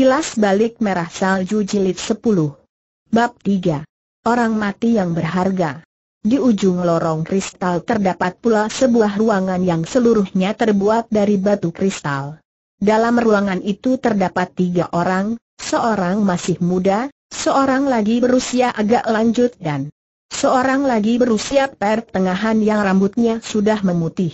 Kilas balik merah salju jilid 10. Bab 3. Orang mati yang berharga. Di ujung lorong kristal terdapat pula sebuah ruangan yang seluruhnya terbuat dari batu kristal. Dalam ruangan itu terdapat tiga orang, seorang masih muda, seorang lagi berusia agak lanjut dan seorang lagi berusia pertengahan yang rambutnya sudah memutih.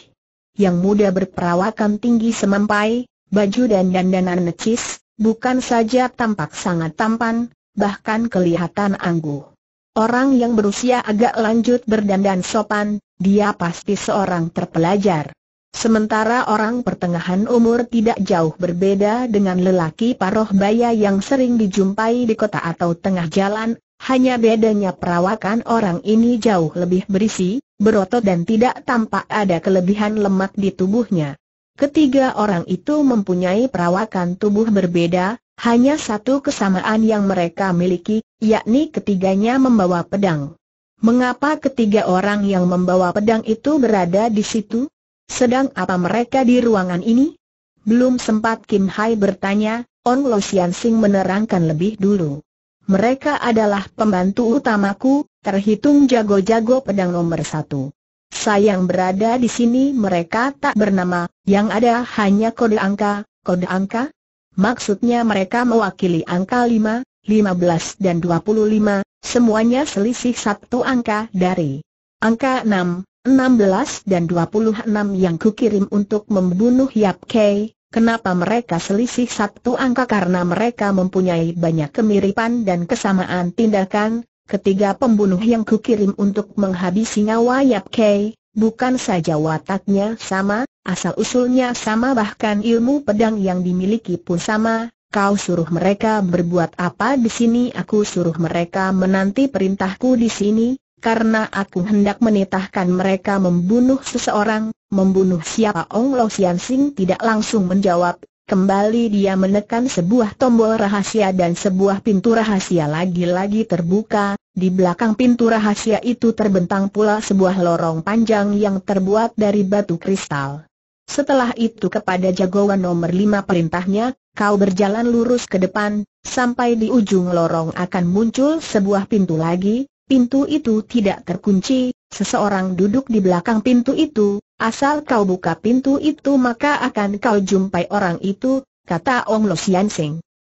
Yang muda berperawakan tinggi semampai, baju dan dandanan necis, Bukan saja tampak sangat tampan, bahkan kelihatan angguh. Orang yang berusia agak lanjut berdandan sopan, dia pasti seorang terpelajar. Sementara orang pertengahan umur tidak jauh berbeda dengan lelaki paroh baya yang sering dijumpai di kota atau tengah jalan, hanya bedanya perawakan orang ini jauh lebih berisi, berotot dan tidak tampak ada kelebihan lemak di tubuhnya. Ketiga orang itu mempunyai perawakan tubuh berbeda, hanya satu kesamaan yang mereka miliki, yakni ketiganya membawa pedang. Mengapa ketiga orang yang membawa pedang itu berada di situ? Sedang apa mereka di ruangan ini? Belum sempat Kim Hai bertanya, On Lo Sian Sing menerangkan lebih dulu. Mereka adalah pembantu utamaku, terhitung jago-jago pedang nomor satu. Sayang berada di sini mereka tak bernama, yang ada hanya kode angka, kode angka? Maksudnya mereka mewakili angka 5, 15 dan 25, semuanya selisih satu angka dari angka 6, 16 dan 26 yang kukirim untuk membunuh Yap Kei. Kenapa mereka selisih satu angka karena mereka mempunyai banyak kemiripan dan kesamaan tindakan, Ketiga pembunuh yang kukirim untuk menghabisi nyawa Yap Kei, bukan saja wataknya sama, asal-usulnya sama bahkan ilmu pedang yang dimiliki pun sama, kau suruh mereka berbuat apa di sini aku suruh mereka menanti perintahku di sini, karena aku hendak menitahkan mereka membunuh seseorang, membunuh siapa Ong Lo Sian Sing tidak langsung menjawab, Kembali dia menekan sebuah tombol rahasia dan sebuah pintu rahasia lagi-lagi terbuka, di belakang pintu rahasia itu terbentang pula sebuah lorong panjang yang terbuat dari batu kristal. Setelah itu kepada jagoan nomor lima perintahnya, kau berjalan lurus ke depan, sampai di ujung lorong akan muncul sebuah pintu lagi, pintu itu tidak terkunci, seseorang duduk di belakang pintu itu, Asal kau buka pintu itu maka akan kau jumpai orang itu, kata Ong Lo Sian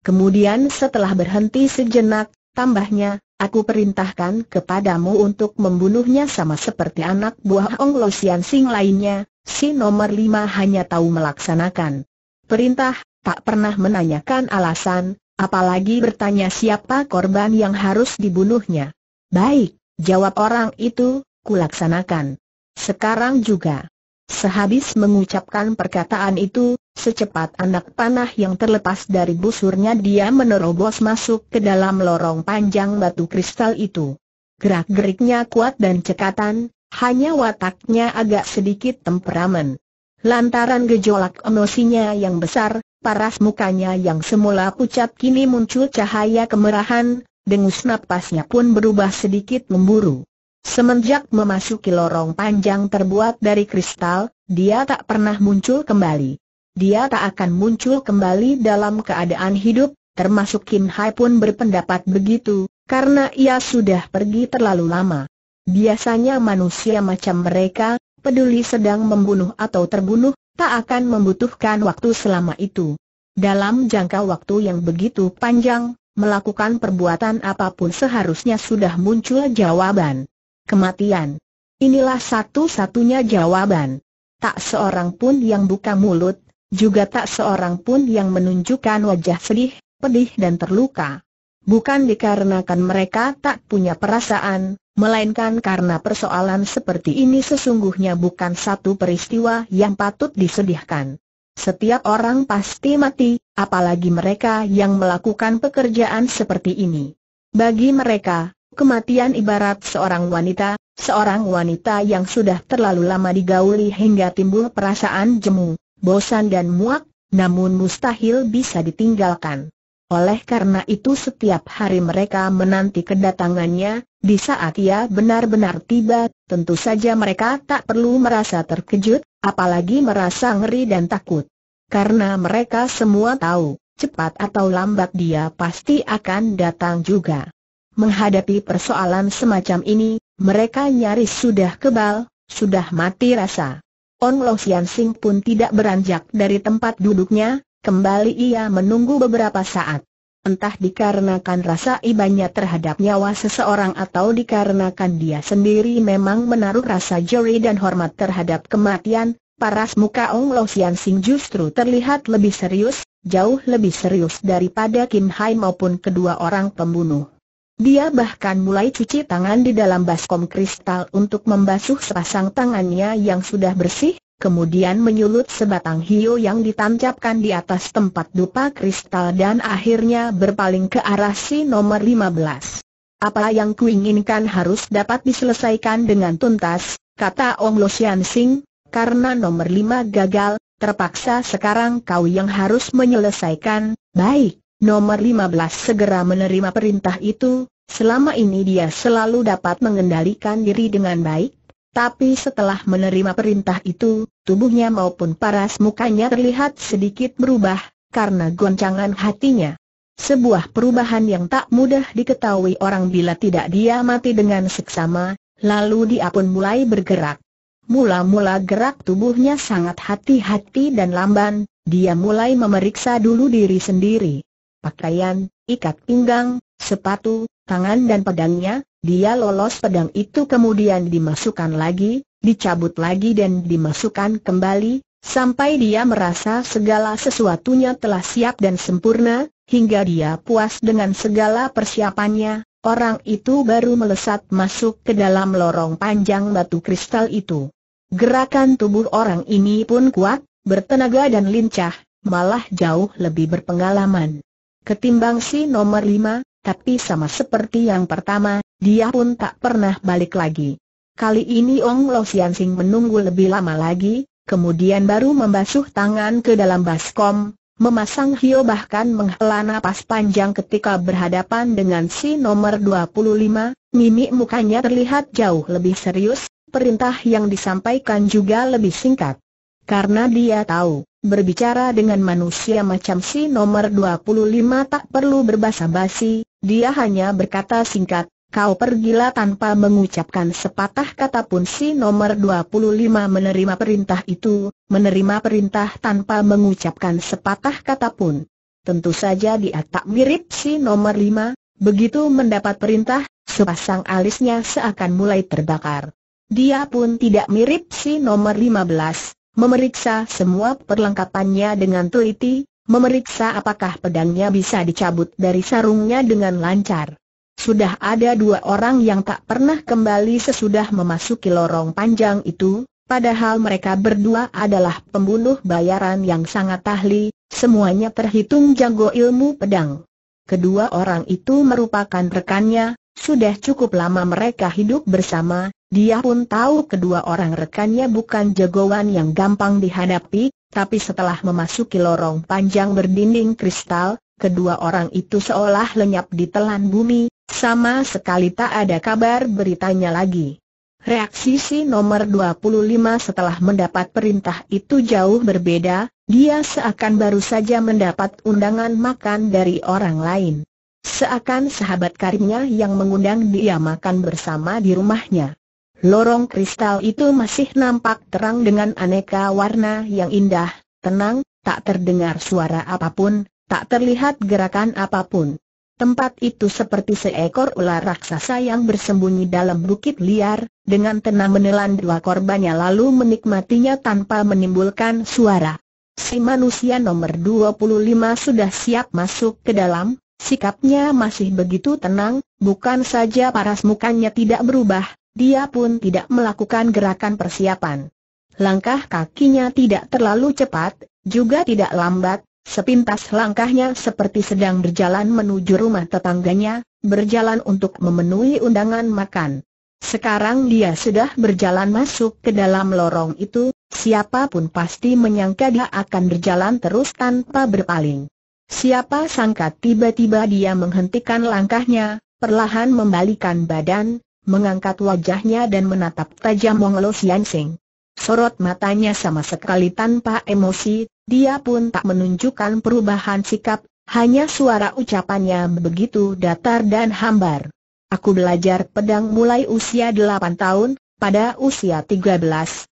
Kemudian setelah berhenti sejenak, tambahnya, aku perintahkan kepadamu untuk membunuhnya sama seperti anak buah Ong Lo Sian lainnya, si nomor lima hanya tahu melaksanakan. Perintah, tak pernah menanyakan alasan, apalagi bertanya siapa korban yang harus dibunuhnya. Baik, jawab orang itu, kulaksanakan. Sekarang juga. Sehabis mengucapkan perkataan itu, secepat anak panah yang terlepas dari busurnya dia menerobos masuk ke dalam lorong panjang batu kristal itu. Gerak-geriknya kuat dan cekatan, hanya wataknya agak sedikit temperamen. Lantaran gejolak emosinya yang besar, paras mukanya yang semula pucat kini muncul cahaya kemerahan, dengus napasnya pun berubah sedikit memburu. Semenjak memasuki lorong panjang terbuat dari kristal, dia tak pernah muncul kembali. Dia tak akan muncul kembali dalam keadaan hidup, termasuk Kim Hai pun berpendapat begitu, karena ia sudah pergi terlalu lama. Biasanya manusia macam mereka, peduli sedang membunuh atau terbunuh, tak akan membutuhkan waktu selama itu. Dalam jangka waktu yang begitu panjang, melakukan perbuatan apapun seharusnya sudah muncul jawaban kematian. Inilah satu-satunya jawaban. Tak seorang pun yang buka mulut, juga tak seorang pun yang menunjukkan wajah sedih, pedih dan terluka. Bukan dikarenakan mereka tak punya perasaan, melainkan karena persoalan seperti ini sesungguhnya bukan satu peristiwa yang patut disedihkan. Setiap orang pasti mati, apalagi mereka yang melakukan pekerjaan seperti ini. Bagi mereka, Kematian ibarat seorang wanita, seorang wanita yang sudah terlalu lama digauli hingga timbul perasaan jemu, bosan dan muak, namun mustahil bisa ditinggalkan. Oleh karena itu setiap hari mereka menanti kedatangannya, di saat ia benar-benar tiba, tentu saja mereka tak perlu merasa terkejut, apalagi merasa ngeri dan takut. Karena mereka semua tahu, cepat atau lambat dia pasti akan datang juga. Menghadapi persoalan semacam ini, mereka nyaris sudah kebal, sudah mati rasa. Ong Lo Sian Sing pun tidak beranjak dari tempat duduknya, kembali ia menunggu beberapa saat. Entah dikarenakan rasa ibanya terhadap nyawa seseorang atau dikarenakan dia sendiri memang menaruh rasa jeri dan hormat terhadap kematian, paras muka Ong Lo Sian Sing justru terlihat lebih serius, jauh lebih serius daripada Kim Hai maupun kedua orang pembunuh. Dia bahkan mulai cuci tangan di dalam baskom kristal untuk membasuh sepasang tangannya yang sudah bersih, kemudian menyulut sebatang hio yang ditancapkan di atas tempat dupa kristal dan akhirnya berpaling ke arah si nomor 15. Apa yang kuinginkan harus dapat diselesaikan dengan tuntas, kata Ong Lo Sian Sing, karena nomor 5 gagal, terpaksa sekarang kau yang harus menyelesaikan, baik. Nomor 15 segera menerima perintah itu, selama ini dia selalu dapat mengendalikan diri dengan baik, tapi setelah menerima perintah itu, tubuhnya maupun paras mukanya terlihat sedikit berubah, karena goncangan hatinya. Sebuah perubahan yang tak mudah diketahui orang bila tidak dia mati dengan seksama, lalu dia pun mulai bergerak. Mula-mula gerak tubuhnya sangat hati-hati dan lamban, dia mulai memeriksa dulu diri sendiri pakaian, ikat pinggang, sepatu, tangan dan pedangnya, dia lolos pedang itu kemudian dimasukkan lagi, dicabut lagi dan dimasukkan kembali, sampai dia merasa segala sesuatunya telah siap dan sempurna, hingga dia puas dengan segala persiapannya, orang itu baru melesat masuk ke dalam lorong panjang batu kristal itu. Gerakan tubuh orang ini pun kuat, bertenaga dan lincah, malah jauh lebih berpengalaman. Ketimbang si nomor lima, tapi sama seperti yang pertama, dia pun tak pernah balik lagi. Kali ini Ong Lo Sian Sing menunggu lebih lama lagi, kemudian baru membasuh tangan ke dalam baskom, memasang hio bahkan menghela napas panjang ketika berhadapan dengan si nomor dua puluh lima. mimik mukanya terlihat jauh lebih serius, perintah yang disampaikan juga lebih singkat. Karena dia tahu, berbicara dengan manusia macam si nomor 25 tak perlu berbahasa basi, dia hanya berkata singkat, kau pergilah tanpa mengucapkan sepatah kata pun si nomor 25 menerima perintah itu, menerima perintah tanpa mengucapkan sepatah kata pun. Tentu saja dia tak mirip si nomor 5, begitu mendapat perintah, sepasang alisnya seakan mulai terbakar. Dia pun tidak mirip si nomor 15, memeriksa semua perlengkapannya dengan teliti, memeriksa apakah pedangnya bisa dicabut dari sarungnya dengan lancar. Sudah ada dua orang yang tak pernah kembali sesudah memasuki lorong panjang itu, padahal mereka berdua adalah pembunuh bayaran yang sangat ahli, semuanya terhitung jago ilmu pedang. Kedua orang itu merupakan rekannya, sudah cukup lama mereka hidup bersama, dia pun tahu kedua orang rekannya bukan jagoan yang gampang dihadapi, tapi setelah memasuki lorong panjang berdinding kristal, kedua orang itu seolah lenyap di telan bumi, sama sekali tak ada kabar beritanya lagi. Reaksi si nomor 25 setelah mendapat perintah itu jauh berbeda, dia seakan baru saja mendapat undangan makan dari orang lain. Seakan sahabat karibnya yang mengundang dia makan bersama di rumahnya. Lorong kristal itu masih nampak terang dengan aneka warna yang indah, tenang, tak terdengar suara apapun, tak terlihat gerakan apapun. Tempat itu seperti seekor ular raksasa yang bersembunyi dalam bukit liar, dengan tenang menelan dua korbannya lalu menikmatinya tanpa menimbulkan suara. Si manusia nomor 25 sudah siap masuk ke dalam, sikapnya masih begitu tenang, bukan saja paras mukanya tidak berubah, dia pun tidak melakukan gerakan persiapan. Langkah kakinya tidak terlalu cepat, juga tidak lambat, sepintas langkahnya seperti sedang berjalan menuju rumah tetangganya, berjalan untuk memenuhi undangan makan. Sekarang dia sudah berjalan masuk ke dalam lorong itu, siapapun pasti menyangka dia akan berjalan terus tanpa berpaling. Siapa sangka tiba-tiba dia menghentikan langkahnya, perlahan membalikan badan, mengangkat wajahnya dan menatap tajam Wong Lo Sing. Sorot matanya sama sekali tanpa emosi, dia pun tak menunjukkan perubahan sikap, hanya suara ucapannya begitu datar dan hambar. Aku belajar pedang mulai usia 8 tahun, pada usia 13,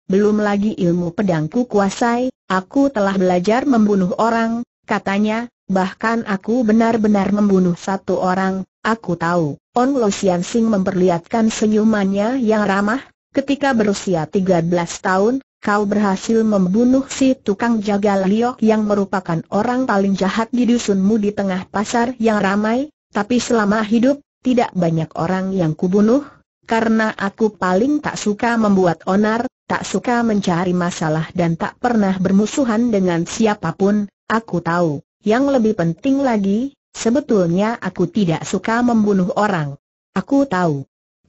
belum lagi ilmu pedangku kuasai, aku telah belajar membunuh orang, katanya, bahkan aku benar-benar membunuh satu orang, Aku tahu, On Lo Sian Sing memperlihatkan senyumannya yang ramah, ketika berusia 13 tahun, kau berhasil membunuh si tukang jaga liok yang merupakan orang paling jahat di dusunmu di tengah pasar yang ramai, tapi selama hidup, tidak banyak orang yang kubunuh, karena aku paling tak suka membuat onar, tak suka mencari masalah dan tak pernah bermusuhan dengan siapapun, aku tahu. Yang lebih penting lagi, Sebetulnya aku tidak suka membunuh orang. Aku tahu.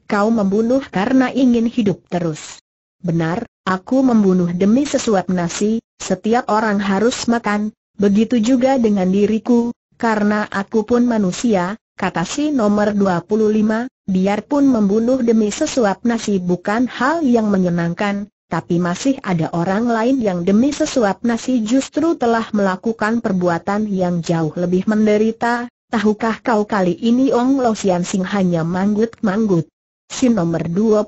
Kau membunuh karena ingin hidup terus. Benar, aku membunuh demi sesuap nasi, setiap orang harus makan, begitu juga dengan diriku, karena aku pun manusia, kata si nomor 25, biarpun membunuh demi sesuap nasi bukan hal yang menyenangkan, tapi masih ada orang lain yang demi sesuap nasi justru telah melakukan perbuatan yang jauh lebih menderita, tahukah kau kali ini Ong Lo Sian Sing hanya manggut-manggut. Si nomor 25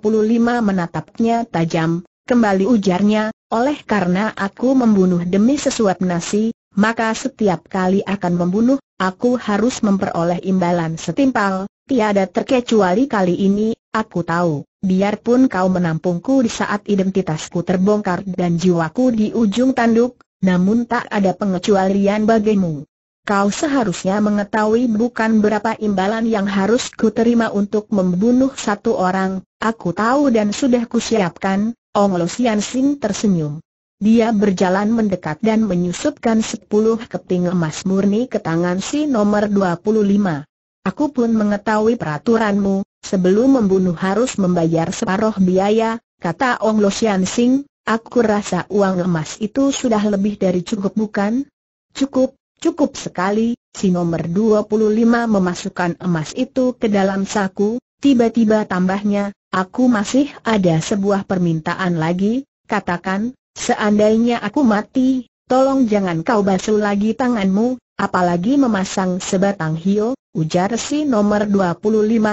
menatapnya tajam, kembali ujarnya, oleh karena aku membunuh demi sesuap nasi, maka setiap kali akan membunuh, aku harus memperoleh imbalan setimpal, tiada terkecuali kali ini, aku tahu biarpun kau menampungku di saat identitasku terbongkar dan jiwaku di ujung tanduk, namun tak ada pengecualian bagimu. Kau seharusnya mengetahui bukan berapa imbalan yang harus ku terima untuk membunuh satu orang, aku tahu dan sudah kusiapkan, Ong Lo Sian Sing tersenyum. Dia berjalan mendekat dan menyusupkan sepuluh keping emas murni ke tangan si nomor 25. Aku pun mengetahui peraturanmu, sebelum membunuh harus membayar separuh biaya, kata Ong Lo Sian Sing, aku rasa uang emas itu sudah lebih dari cukup bukan? Cukup, cukup sekali, si nomor 25 memasukkan emas itu ke dalam saku, tiba-tiba tambahnya, aku masih ada sebuah permintaan lagi, katakan, seandainya aku mati, tolong jangan kau basuh lagi tanganmu, apalagi memasang sebatang hio, ujar si nomor 25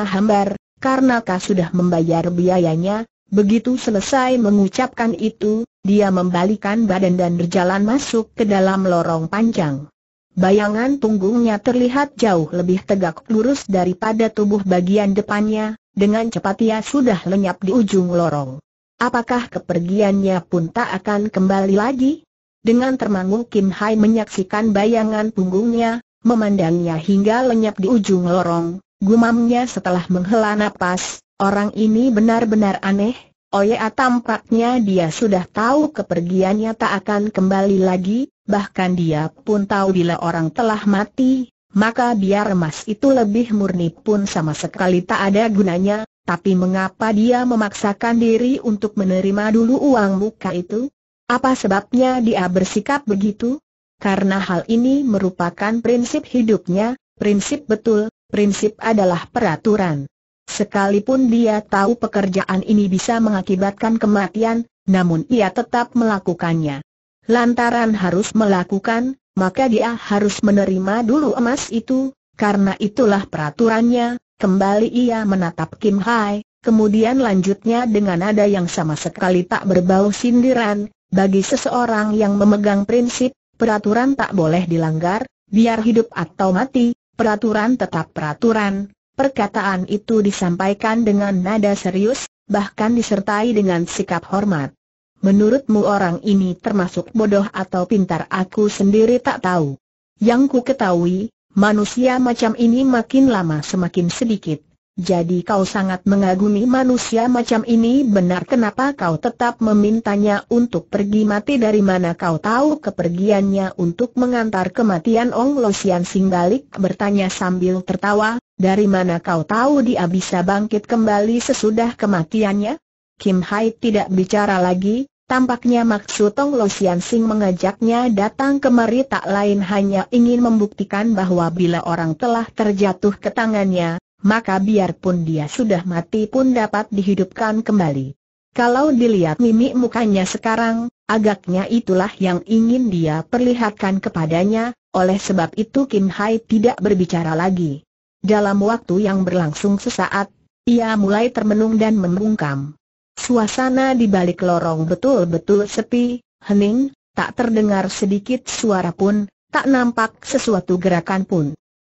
hambar, karena kau sudah membayar biayanya, begitu selesai mengucapkan itu, dia membalikan badan dan berjalan masuk ke dalam lorong panjang. Bayangan punggungnya terlihat jauh lebih tegak lurus daripada tubuh bagian depannya, dengan cepat ia sudah lenyap di ujung lorong. Apakah kepergiannya pun tak akan kembali lagi? Dengan termangu Kim Hai menyaksikan bayangan punggungnya, Memandangnya hingga lenyap di ujung lorong, gumamnya setelah menghela napas, orang ini benar-benar aneh, Oya tampaknya dia sudah tahu kepergiannya tak akan kembali lagi, bahkan dia pun tahu bila orang telah mati, maka biar emas itu lebih murni pun sama sekali tak ada gunanya, tapi mengapa dia memaksakan diri untuk menerima dulu uang muka itu? Apa sebabnya dia bersikap begitu? karena hal ini merupakan prinsip hidupnya, prinsip betul, prinsip adalah peraturan. Sekalipun dia tahu pekerjaan ini bisa mengakibatkan kematian, namun ia tetap melakukannya. Lantaran harus melakukan, maka dia harus menerima dulu emas itu, karena itulah peraturannya, kembali ia menatap Kim Hai, kemudian lanjutnya dengan nada yang sama sekali tak berbau sindiran, bagi seseorang yang memegang prinsip, peraturan tak boleh dilanggar, biar hidup atau mati, peraturan tetap peraturan. Perkataan itu disampaikan dengan nada serius, bahkan disertai dengan sikap hormat. Menurutmu orang ini termasuk bodoh atau pintar aku sendiri tak tahu. Yang ku ketahui, manusia macam ini makin lama semakin sedikit. Jadi kau sangat mengagumi manusia macam ini benar kenapa kau tetap memintanya untuk pergi mati dari mana kau tahu kepergiannya untuk mengantar kematian Ong Lo Sian balik bertanya sambil tertawa, dari mana kau tahu dia bisa bangkit kembali sesudah kematiannya? Kim Hai tidak bicara lagi, tampaknya maksud Ong Lo Sing mengajaknya datang kemari tak lain hanya ingin membuktikan bahwa bila orang telah terjatuh ke tangannya, maka biarpun dia sudah mati pun dapat dihidupkan kembali. Kalau dilihat mimik mukanya sekarang, agaknya itulah yang ingin dia perlihatkan kepadanya, oleh sebab itu Kim Hai tidak berbicara lagi. Dalam waktu yang berlangsung sesaat, ia mulai termenung dan membungkam. Suasana di balik lorong betul-betul sepi, hening, tak terdengar sedikit suara pun, tak nampak sesuatu gerakan pun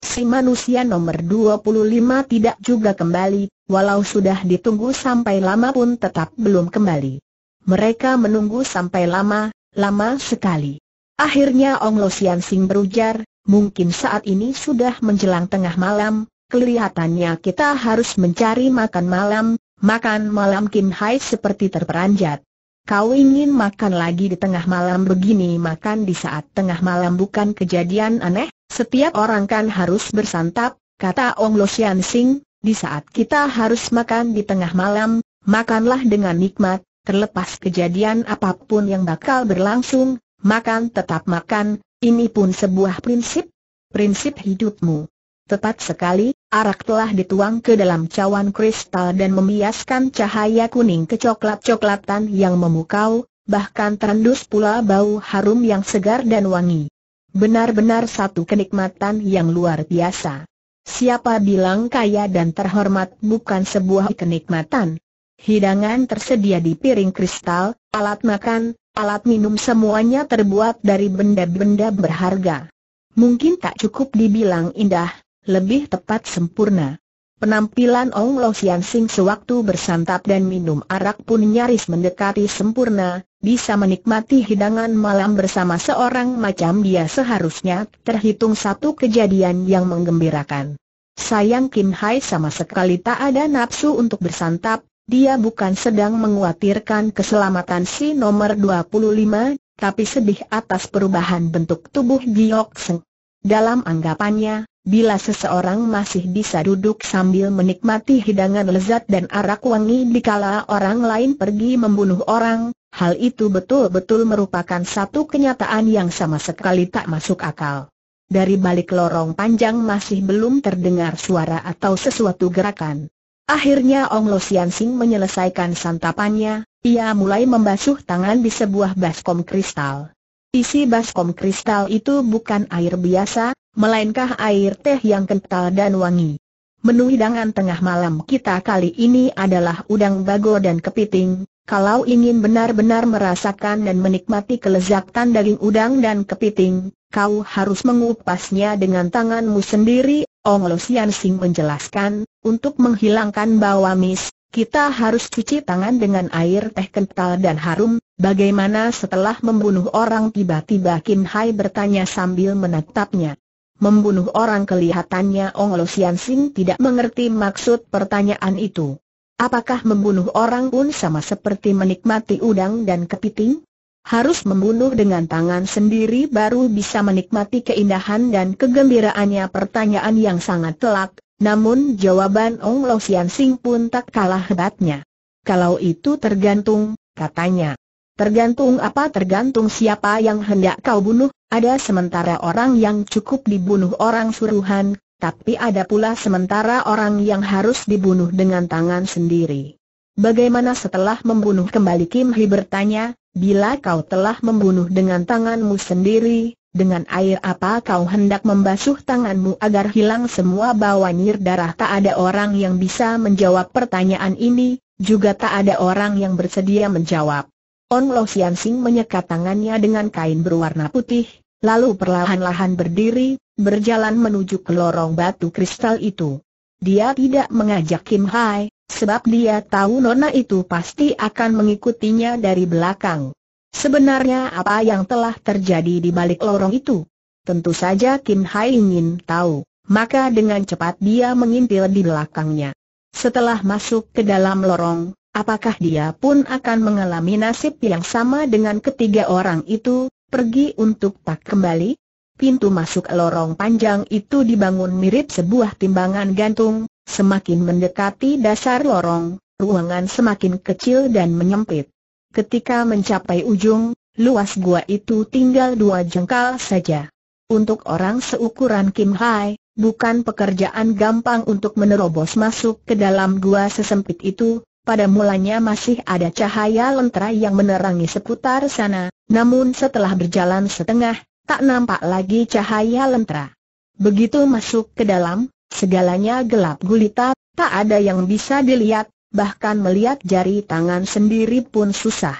si manusia nomor 25 tidak juga kembali, walau sudah ditunggu sampai lama pun tetap belum kembali. Mereka menunggu sampai lama, lama sekali. Akhirnya Ong Lo Sian Sing berujar, mungkin saat ini sudah menjelang tengah malam, kelihatannya kita harus mencari makan malam, makan malam Kim Hai seperti terperanjat. Kau ingin makan lagi di tengah malam begini makan di saat tengah malam bukan kejadian aneh? Setiap orang kan harus bersantap, kata Ong Lo Sian Sing, di saat kita harus makan di tengah malam, makanlah dengan nikmat, terlepas kejadian apapun yang bakal berlangsung, makan tetap makan, ini pun sebuah prinsip, prinsip hidupmu. Tepat sekali, arak telah dituang ke dalam cawan kristal dan memiaskan cahaya kuning kecoklat-coklatan yang memukau, bahkan terendus pula bau harum yang segar dan wangi. Benar-benar satu kenikmatan yang luar biasa. Siapa bilang kaya dan terhormat bukan sebuah kenikmatan? Hidangan tersedia di piring kristal, alat makan, alat minum semuanya terbuat dari benda-benda berharga. Mungkin tak cukup dibilang indah, lebih tepat sempurna. Penampilan Ong Lo Sian Sing sewaktu bersantap dan minum arak pun nyaris mendekati sempurna, bisa menikmati hidangan malam bersama seorang macam dia seharusnya terhitung satu kejadian yang menggembirakan. Sayang Kim Hai sama sekali tak ada nafsu untuk bersantap, dia bukan sedang menguatirkan keselamatan si nomor 25, tapi sedih atas perubahan bentuk tubuh Giok Seng. Dalam anggapannya, bila seseorang masih bisa duduk sambil menikmati hidangan lezat dan arak wangi dikala orang lain pergi membunuh orang, Hal itu betul-betul merupakan satu kenyataan yang sama sekali tak masuk akal. Dari balik lorong panjang masih belum terdengar suara atau sesuatu gerakan. Akhirnya Ong Lo Sian Sing menyelesaikan santapannya, ia mulai membasuh tangan di sebuah baskom kristal. Isi baskom kristal itu bukan air biasa, melainkah air teh yang kental dan wangi. Menu hidangan tengah malam kita kali ini adalah udang bago dan kepiting, kalau ingin benar-benar merasakan dan menikmati kelezatan daging udang dan kepiting, kau harus mengupasnya dengan tanganmu sendiri, Ong Lo Sian Sing menjelaskan, untuk menghilangkan bau amis, kita harus cuci tangan dengan air teh kental dan harum, bagaimana setelah membunuh orang tiba-tiba Kim Hai bertanya sambil menatapnya. Membunuh orang kelihatannya Ong Lo Sian Sing tidak mengerti maksud pertanyaan itu. Apakah membunuh orang pun sama seperti menikmati udang dan kepiting? Harus membunuh dengan tangan sendiri baru bisa menikmati keindahan dan kegembiraannya pertanyaan yang sangat telak, namun jawaban Ong Lo Sian Sing pun tak kalah hebatnya. Kalau itu tergantung, katanya. Tergantung apa tergantung siapa yang hendak kau bunuh, ada sementara orang yang cukup dibunuh orang suruhan, tapi ada pula sementara orang yang harus dibunuh dengan tangan sendiri. Bagaimana setelah membunuh kembali Kim Hee bertanya, bila kau telah membunuh dengan tanganmu sendiri, dengan air apa kau hendak membasuh tanganmu agar hilang semua bau nyir darah tak ada orang yang bisa menjawab pertanyaan ini, juga tak ada orang yang bersedia menjawab. On Lo Sian Sing menyekat tangannya dengan kain berwarna putih, lalu perlahan-lahan berdiri, berjalan menuju ke lorong batu kristal itu. Dia tidak mengajak Kim Hai, sebab dia tahu Nona itu pasti akan mengikutinya dari belakang. Sebenarnya apa yang telah terjadi di balik lorong itu? Tentu saja Kim Hai ingin tahu, maka dengan cepat dia mengintil di belakangnya. Setelah masuk ke dalam lorong, apakah dia pun akan mengalami nasib yang sama dengan ketiga orang itu, pergi untuk tak kembali? Pintu masuk lorong panjang itu dibangun mirip sebuah timbangan gantung, semakin mendekati dasar lorong, ruangan semakin kecil dan menyempit. Ketika mencapai ujung, luas gua itu tinggal dua jengkal saja. Untuk orang seukuran Kim Hai, bukan pekerjaan gampang untuk menerobos masuk ke dalam gua sesempit itu, pada mulanya masih ada cahaya lentera yang menerangi seputar sana, namun setelah berjalan setengah tak nampak lagi cahaya lentera. Begitu masuk ke dalam, segalanya gelap gulita, tak ada yang bisa dilihat, bahkan melihat jari tangan sendiri pun susah.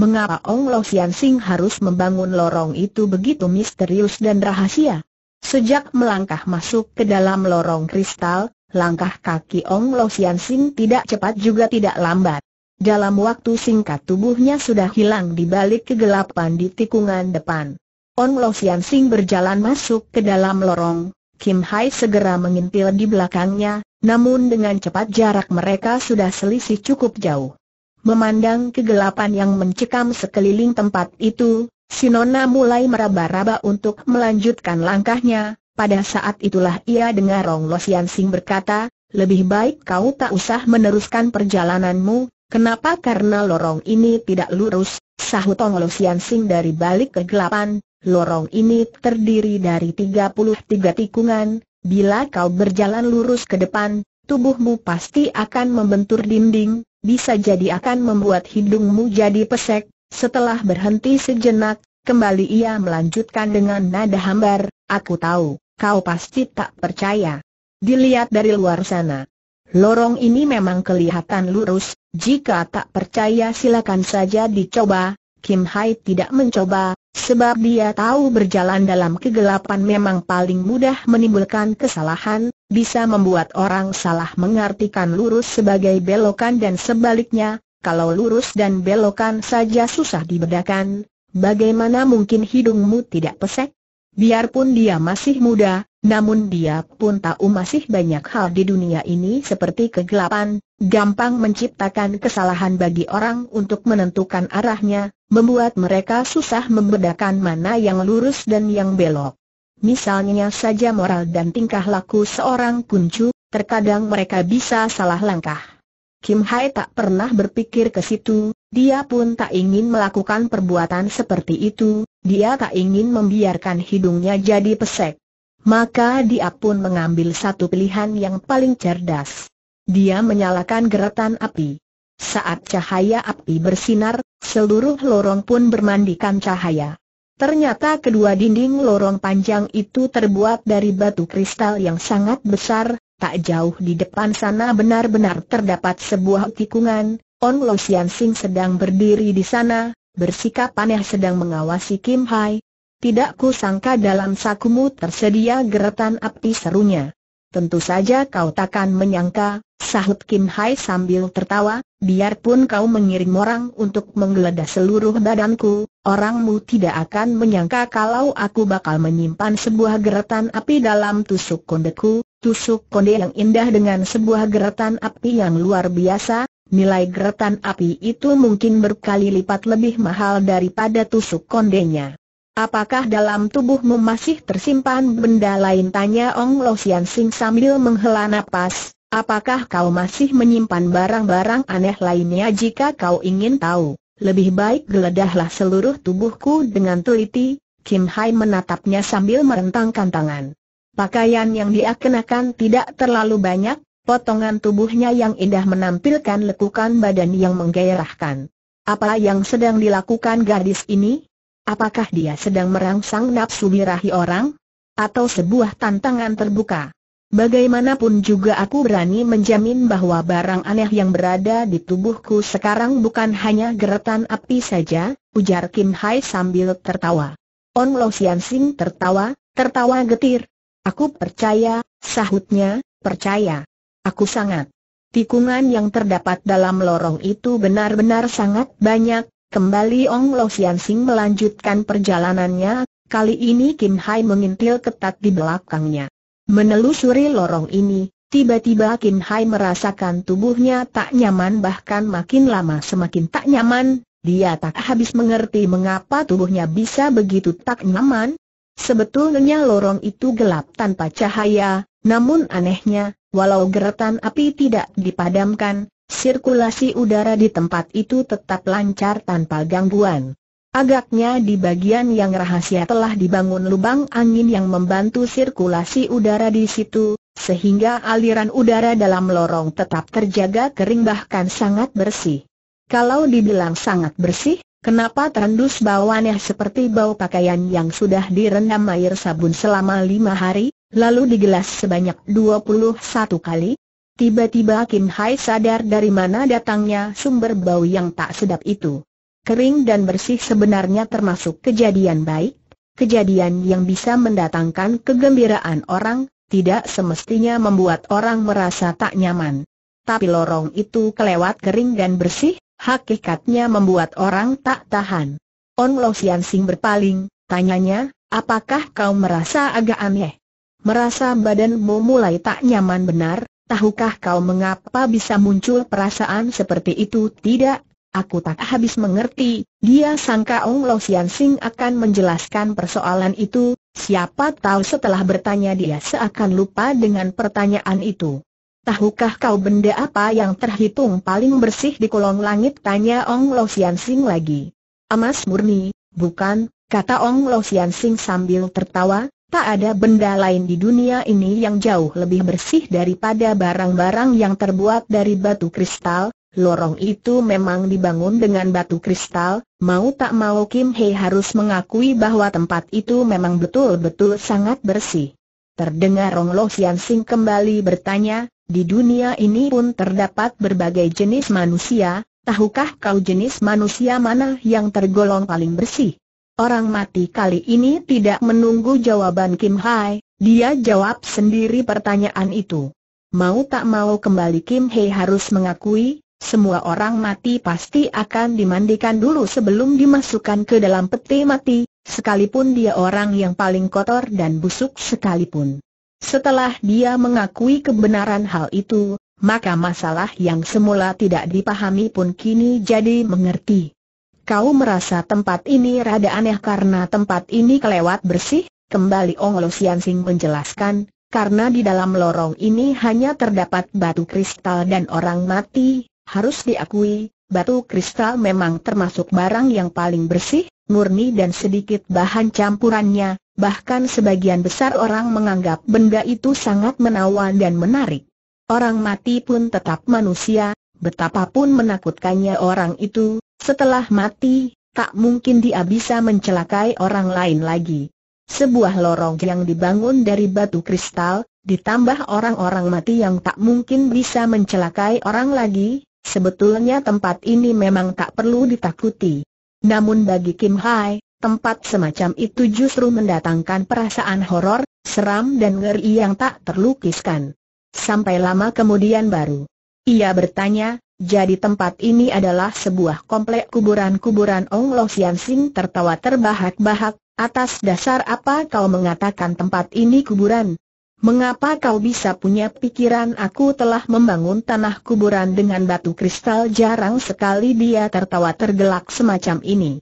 Mengapa Ong Lo Sian Sing harus membangun lorong itu begitu misterius dan rahasia? Sejak melangkah masuk ke dalam lorong kristal, langkah kaki Ong Lo Sian Sing tidak cepat juga tidak lambat. Dalam waktu singkat tubuhnya sudah hilang di balik kegelapan di tikungan depan. On Lovian Sing berjalan masuk ke dalam lorong, Kim Hai segera mengintil di belakangnya, namun dengan cepat jarak mereka sudah selisih cukup jauh. Memandang kegelapan yang mencekam sekeliling tempat itu, Sinona mulai meraba-raba untuk melanjutkan langkahnya, pada saat itulah ia dengar Rong Sian Sing berkata, lebih baik kau tak usah meneruskan perjalananmu, kenapa karena lorong ini tidak lurus, sahut Ong Sian Sing dari balik kegelapan, Lorong ini terdiri dari 33 tikungan, bila kau berjalan lurus ke depan, tubuhmu pasti akan membentur dinding, bisa jadi akan membuat hidungmu jadi pesek. Setelah berhenti sejenak, kembali ia melanjutkan dengan nada hambar, aku tahu, kau pasti tak percaya. Dilihat dari luar sana. Lorong ini memang kelihatan lurus, jika tak percaya silakan saja dicoba, Kim Hai tidak mencoba, Sebab dia tahu berjalan dalam kegelapan memang paling mudah menimbulkan kesalahan, bisa membuat orang salah mengartikan lurus sebagai belokan dan sebaliknya, kalau lurus dan belokan saja susah dibedakan, bagaimana mungkin hidungmu tidak pesek? Biarpun dia masih muda, namun dia pun tahu masih banyak hal di dunia ini seperti kegelapan, gampang menciptakan kesalahan bagi orang untuk menentukan arahnya, membuat mereka susah membedakan mana yang lurus dan yang belok. Misalnya saja moral dan tingkah laku seorang kuncu, terkadang mereka bisa salah langkah. Kim Hai tak pernah berpikir ke situ, dia pun tak ingin melakukan perbuatan seperti itu, dia tak ingin membiarkan hidungnya jadi pesek. Maka dia pun mengambil satu pilihan yang paling cerdas. Dia menyalakan geretan api. Saat cahaya api bersinar, seluruh lorong pun bermandikan cahaya. Ternyata kedua dinding lorong panjang itu terbuat dari batu kristal yang sangat besar, tak jauh di depan sana benar-benar terdapat sebuah tikungan, On Lo Sian Sing sedang berdiri di sana, bersikap aneh sedang mengawasi Kim Hai. Tidak ku sangka dalam sakumu tersedia geretan api serunya. Tentu saja kau takkan menyangka, sahut Kim Hai sambil tertawa, biarpun kau mengirim orang untuk menggeledah seluruh badanku, orangmu tidak akan menyangka kalau aku bakal menyimpan sebuah geretan api dalam tusuk kondeku, tusuk konde yang indah dengan sebuah geretan api yang luar biasa, nilai geretan api itu mungkin berkali lipat lebih mahal daripada tusuk kondenya. Apakah dalam tubuhmu masih tersimpan benda lain? Tanya Ong Lo Sian Sing sambil menghela nafas. Apakah kau masih menyimpan barang-barang aneh lainnya jika kau ingin tahu? Lebih baik geledahlah seluruh tubuhku dengan teliti. Kim Hai menatapnya sambil merentangkan tangan. Pakaian yang dia kenakan tidak terlalu banyak, potongan tubuhnya yang indah menampilkan lekukan badan yang menggairahkan. Apa yang sedang dilakukan gadis ini? Apakah dia sedang merangsang nafsu birahi orang? Atau sebuah tantangan terbuka? Bagaimanapun juga aku berani menjamin bahwa barang aneh yang berada di tubuhku sekarang bukan hanya geretan api saja, ujar Kim Hai sambil tertawa. On Lo Sian Sing tertawa, tertawa getir, Aku percaya, sahutnya, percaya. Aku sangat. Tikungan yang terdapat dalam lorong itu benar-benar sangat banyak. Kembali Ong Lo Sian Sing melanjutkan perjalanannya, kali ini Kim Hai mengintil ketat di belakangnya. Menelusuri lorong ini, tiba-tiba Kim Hai merasakan tubuhnya tak nyaman bahkan makin lama semakin tak nyaman, dia tak habis mengerti mengapa tubuhnya bisa begitu tak nyaman, Sebetulnya lorong itu gelap tanpa cahaya, namun anehnya, walau geretan api tidak dipadamkan, sirkulasi udara di tempat itu tetap lancar tanpa gangguan. Agaknya di bagian yang rahasia telah dibangun lubang angin yang membantu sirkulasi udara di situ, sehingga aliran udara dalam lorong tetap terjaga kering bahkan sangat bersih. Kalau dibilang sangat bersih, Kenapa tandus bauannya seperti bau pakaian yang sudah direndam air sabun selama lima hari, lalu digelas sebanyak dua puluh satu kali? Tiba-tiba Kim Hai sadar dari mana datangnya sumber bau yang tak sedap itu. Kering dan bersih sebenarnya termasuk kejadian baik, kejadian yang bisa mendatangkan kegembiraan orang, tidak semestinya membuat orang merasa tak nyaman. Tapi lorong itu kelewat kering dan bersih, hakikatnya membuat orang tak tahan. On Lo Sian Sing berpaling, tanyanya, apakah kau merasa agak aneh? Merasa badanmu mulai tak nyaman benar, tahukah kau mengapa bisa muncul perasaan seperti itu? Tidak, aku tak habis mengerti. Dia sangka Ong Lo Sian Sing akan menjelaskan persoalan itu, siapa tahu setelah bertanya dia seakan lupa dengan pertanyaan itu tahukah kau benda apa yang terhitung paling bersih di kolong langit? Tanya Ong Lo Sian Sing lagi. Emas murni, bukan, kata Ong Lo Sian Sing sambil tertawa, tak ada benda lain di dunia ini yang jauh lebih bersih daripada barang-barang yang terbuat dari batu kristal, Lorong itu memang dibangun dengan batu kristal, mau tak mau Kim Hei harus mengakui bahwa tempat itu memang betul-betul sangat bersih. Terdengar Ong Lo Sian Sing kembali bertanya, di dunia ini pun terdapat berbagai jenis manusia, tahukah kau jenis manusia mana yang tergolong paling bersih? Orang mati kali ini tidak menunggu jawaban Kim Hai, dia jawab sendiri pertanyaan itu. Mau tak mau kembali Kim Hai harus mengakui, semua orang mati pasti akan dimandikan dulu sebelum dimasukkan ke dalam peti mati, sekalipun dia orang yang paling kotor dan busuk sekalipun. Setelah dia mengakui kebenaran hal itu, maka masalah yang semula tidak dipahami pun kini jadi mengerti. Kau merasa tempat ini rada aneh karena tempat ini kelewat bersih, kembali Ong Lo Sian Sing menjelaskan, karena di dalam lorong ini hanya terdapat batu kristal dan orang mati, harus diakui, batu kristal memang termasuk barang yang paling bersih, murni dan sedikit bahan campurannya, bahkan sebagian besar orang menganggap benda itu sangat menawan dan menarik. Orang mati pun tetap manusia, betapapun menakutkannya orang itu, setelah mati, tak mungkin dia bisa mencelakai orang lain lagi. Sebuah lorong yang dibangun dari batu kristal, ditambah orang-orang mati yang tak mungkin bisa mencelakai orang lagi, sebetulnya tempat ini memang tak perlu ditakuti. Namun bagi Kim Hai, tempat semacam itu justru mendatangkan perasaan horor, seram dan ngeri yang tak terlukiskan. Sampai lama kemudian baru. Ia bertanya, jadi tempat ini adalah sebuah komplek kuburan-kuburan Ong Lo Sian Sing tertawa terbahak-bahak, atas dasar apa kau mengatakan tempat ini kuburan? Mengapa kau bisa punya pikiran aku telah membangun tanah kuburan dengan batu kristal jarang sekali dia tertawa tergelak semacam ini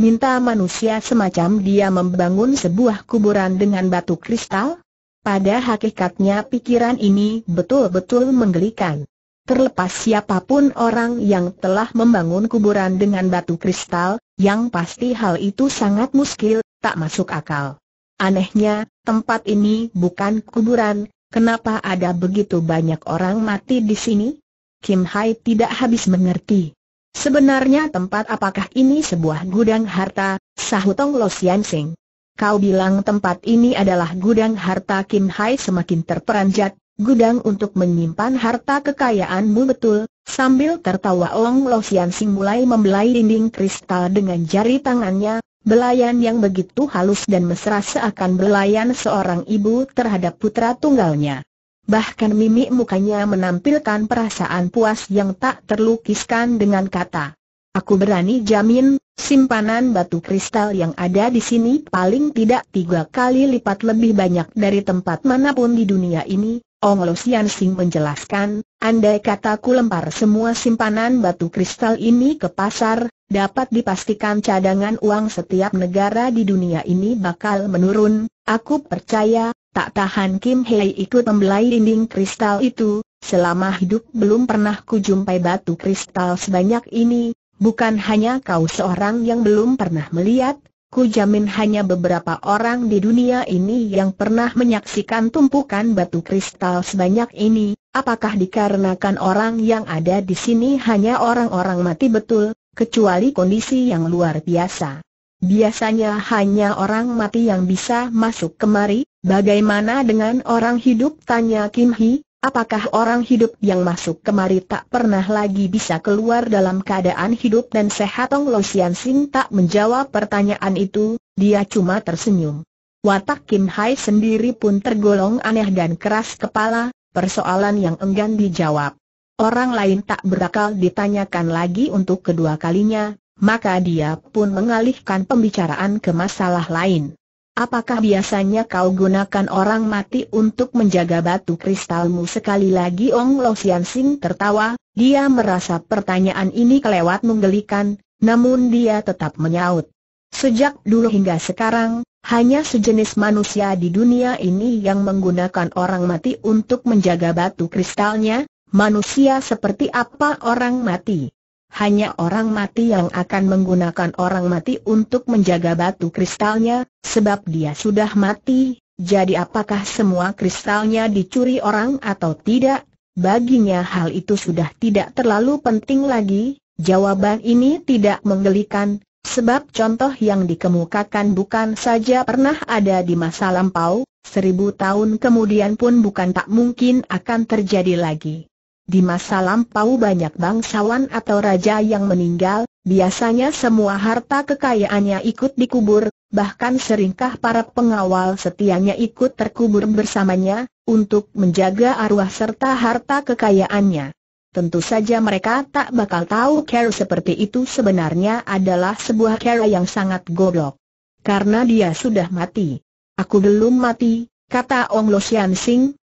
minta manusia semacam dia membangun sebuah kuburan dengan batu kristal? Pada hakikatnya pikiran ini betul-betul menggelikan. Terlepas siapapun orang yang telah membangun kuburan dengan batu kristal, yang pasti hal itu sangat muskil, tak masuk akal. Anehnya, tempat ini bukan kuburan, kenapa ada begitu banyak orang mati di sini? Kim Hai tidak habis mengerti. Sebenarnya tempat apakah ini sebuah gudang harta, Sahutong Tong Lo Sian Sing. Kau bilang tempat ini adalah gudang harta Kim Hai semakin terperanjat, gudang untuk menyimpan harta kekayaanmu betul, sambil tertawa Ong Lo Sian Sing mulai membelai dinding kristal dengan jari tangannya, belayan yang begitu halus dan mesra seakan belayan seorang ibu terhadap putra tunggalnya bahkan mimik mukanya menampilkan perasaan puas yang tak terlukiskan dengan kata. Aku berani jamin, simpanan batu kristal yang ada di sini paling tidak tiga kali lipat lebih banyak dari tempat manapun di dunia ini, Ong Lo Sing menjelaskan, andai kata kataku lempar semua simpanan batu kristal ini ke pasar, dapat dipastikan cadangan uang setiap negara di dunia ini bakal menurun, aku percaya, tak tahan Kim Hei ikut membelai dinding kristal itu, selama hidup belum pernah kujumpai batu kristal sebanyak ini, bukan hanya kau seorang yang belum pernah melihat, Ku jamin hanya beberapa orang di dunia ini yang pernah menyaksikan tumpukan batu kristal sebanyak ini, apakah dikarenakan orang yang ada di sini hanya orang-orang mati betul, kecuali kondisi yang luar biasa. Biasanya hanya orang mati yang bisa masuk kemari, bagaimana dengan orang hidup tanya Kim Hee? Apakah orang hidup yang masuk kemari tak pernah lagi bisa keluar dalam keadaan hidup dan sehat? Tong Lo Sian Sing tak menjawab pertanyaan itu, dia cuma tersenyum. Watak Kim Hai sendiri pun tergolong aneh dan keras kepala, persoalan yang enggan dijawab. Orang lain tak berakal ditanyakan lagi untuk kedua kalinya, maka dia pun mengalihkan pembicaraan ke masalah lain. Apakah biasanya kau gunakan orang mati untuk menjaga batu kristalmu sekali lagi Ong Lo Sian Sing tertawa, dia merasa pertanyaan ini kelewat menggelikan, namun dia tetap menyaut. Sejak dulu hingga sekarang, hanya sejenis manusia di dunia ini yang menggunakan orang mati untuk menjaga batu kristalnya, manusia seperti apa orang mati? hanya orang mati yang akan menggunakan orang mati untuk menjaga batu kristalnya, sebab dia sudah mati, jadi apakah semua kristalnya dicuri orang atau tidak? Baginya hal itu sudah tidak terlalu penting lagi, jawaban ini tidak menggelikan, sebab contoh yang dikemukakan bukan saja pernah ada di masa lampau, seribu tahun kemudian pun bukan tak mungkin akan terjadi lagi. Di masa lampau banyak bangsawan atau raja yang meninggal, biasanya semua harta kekayaannya ikut dikubur, bahkan seringkah para pengawal setianya ikut terkubur bersamanya, untuk menjaga arwah serta harta kekayaannya. Tentu saja mereka tak bakal tahu cara seperti itu sebenarnya adalah sebuah cara yang sangat goblok. Karena dia sudah mati. Aku belum mati, kata Ong Lo Sing,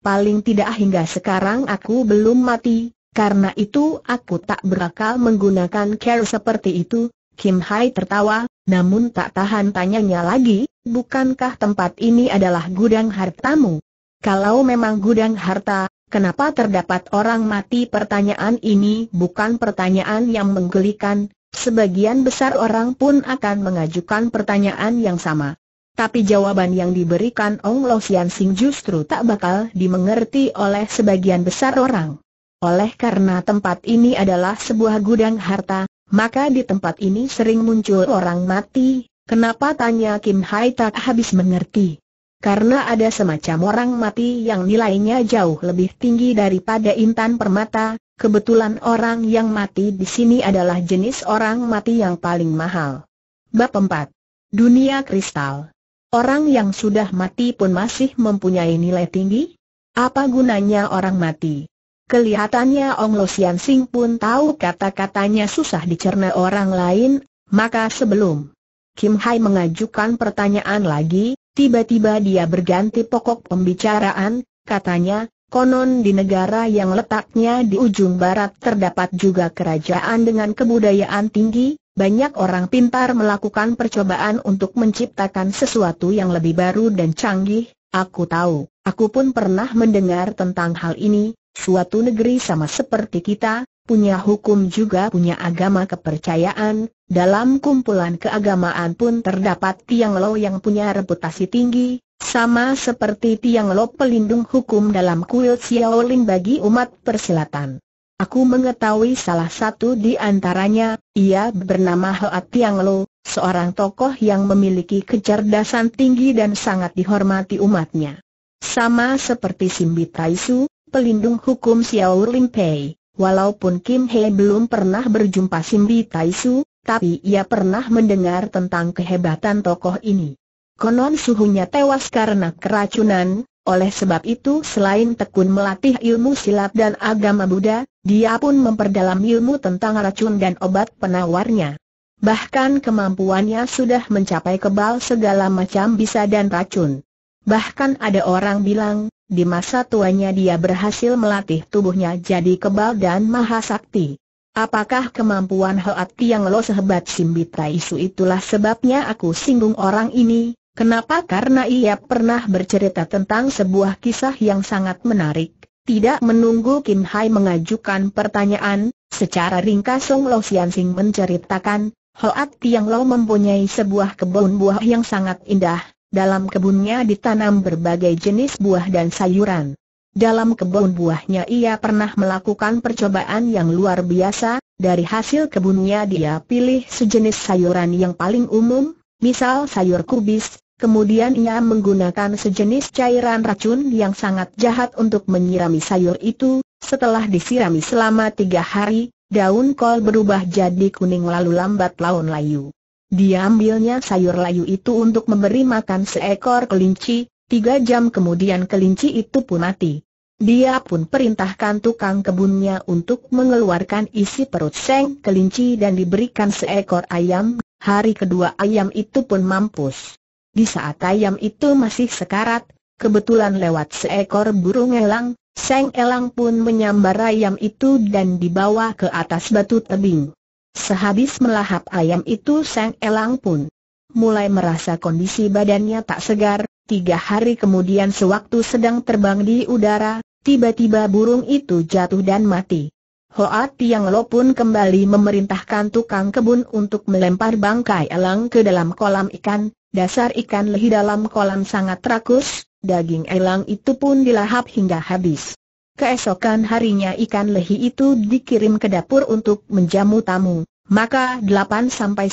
paling tidak hingga sekarang aku belum mati, karena itu aku tak berakal menggunakan care seperti itu. Kim Hai tertawa, namun tak tahan tanyanya lagi, bukankah tempat ini adalah gudang hartamu? Kalau memang gudang harta, kenapa terdapat orang mati? Pertanyaan ini bukan pertanyaan yang menggelikan, sebagian besar orang pun akan mengajukan pertanyaan yang sama. Tapi jawaban yang diberikan Ong Lo Sian Sing justru tak bakal dimengerti oleh sebagian besar orang. Oleh karena tempat ini adalah sebuah gudang harta, maka di tempat ini sering muncul orang mati, kenapa tanya Kim Hai tak habis mengerti. Karena ada semacam orang mati yang nilainya jauh lebih tinggi daripada intan permata, kebetulan orang yang mati di sini adalah jenis orang mati yang paling mahal. Bab 4. Dunia Kristal Orang yang sudah mati pun masih mempunyai nilai tinggi? Apa gunanya orang mati? Kelihatannya Ong Lo Sian Sing pun tahu kata-katanya susah dicerna orang lain, maka sebelum Kim Hai mengajukan pertanyaan lagi, tiba-tiba dia berganti pokok pembicaraan, katanya, konon di negara yang letaknya di ujung barat terdapat juga kerajaan dengan kebudayaan tinggi, banyak orang pintar melakukan percobaan untuk menciptakan sesuatu yang lebih baru dan canggih, aku tahu, aku pun pernah mendengar tentang hal ini, suatu negeri sama seperti kita, punya hukum juga punya agama kepercayaan, dalam kumpulan keagamaan pun terdapat Tiang Lo yang punya reputasi tinggi, sama seperti Tiang Lo pelindung hukum dalam kuil Xiaolin bagi umat persilatan. Aku mengetahui salah satu di antaranya, ia bernama Hoat Tiang Lo, seorang tokoh yang memiliki kecerdasan tinggi dan sangat dihormati umatnya. Sama seperti Simbi Taisu, pelindung hukum Xiao Lim Pei, walaupun Kim He belum pernah berjumpa Simbi Taisu, tapi ia pernah mendengar tentang kehebatan tokoh ini. Konon suhunya tewas karena keracunan, oleh sebab itu selain tekun melatih ilmu silat dan agama Buddha, dia pun memperdalam ilmu tentang racun dan obat penawarnya. Bahkan kemampuannya sudah mencapai kebal segala macam bisa dan racun. Bahkan ada orang bilang, di masa tuanya dia berhasil melatih tubuhnya jadi kebal dan maha sakti. Apakah kemampuan Hoat yang Lo sehebat Simbita Isu itulah sebabnya aku singgung orang ini, kenapa karena ia pernah bercerita tentang sebuah kisah yang sangat menarik. Tidak menunggu Kim Hai mengajukan pertanyaan, secara ringkas Song Lo Sian Sing menceritakan, Hoat Tiang Lo mempunyai sebuah kebun buah yang sangat indah, dalam kebunnya ditanam berbagai jenis buah dan sayuran. Dalam kebun buahnya ia pernah melakukan percobaan yang luar biasa, dari hasil kebunnya dia pilih sejenis sayuran yang paling umum, misal sayur kubis, Kemudian ia menggunakan sejenis cairan racun yang sangat jahat untuk menyirami sayur itu, setelah disirami selama tiga hari, daun kol berubah jadi kuning lalu lambat laun layu. Dia ambilnya sayur layu itu untuk memberi makan seekor kelinci, tiga jam kemudian kelinci itu pun mati. Dia pun perintahkan tukang kebunnya untuk mengeluarkan isi perut seng kelinci dan diberikan seekor ayam, hari kedua ayam itu pun mampus. Di saat ayam itu masih sekarat, kebetulan lewat seekor burung elang, Seng Elang pun menyambar ayam itu dan dibawa ke atas batu tebing. Sehabis melahap ayam itu Seng Elang pun mulai merasa kondisi badannya tak segar, tiga hari kemudian sewaktu sedang terbang di udara, tiba-tiba burung itu jatuh dan mati. Hoat Tiang Lo pun kembali memerintahkan tukang kebun untuk melempar bangkai elang ke dalam kolam ikan, Dasar ikan lehi dalam kolam sangat rakus, daging elang itu pun dilahap hingga habis. Keesokan harinya ikan lehi itu dikirim ke dapur untuk menjamu tamu, maka 8 10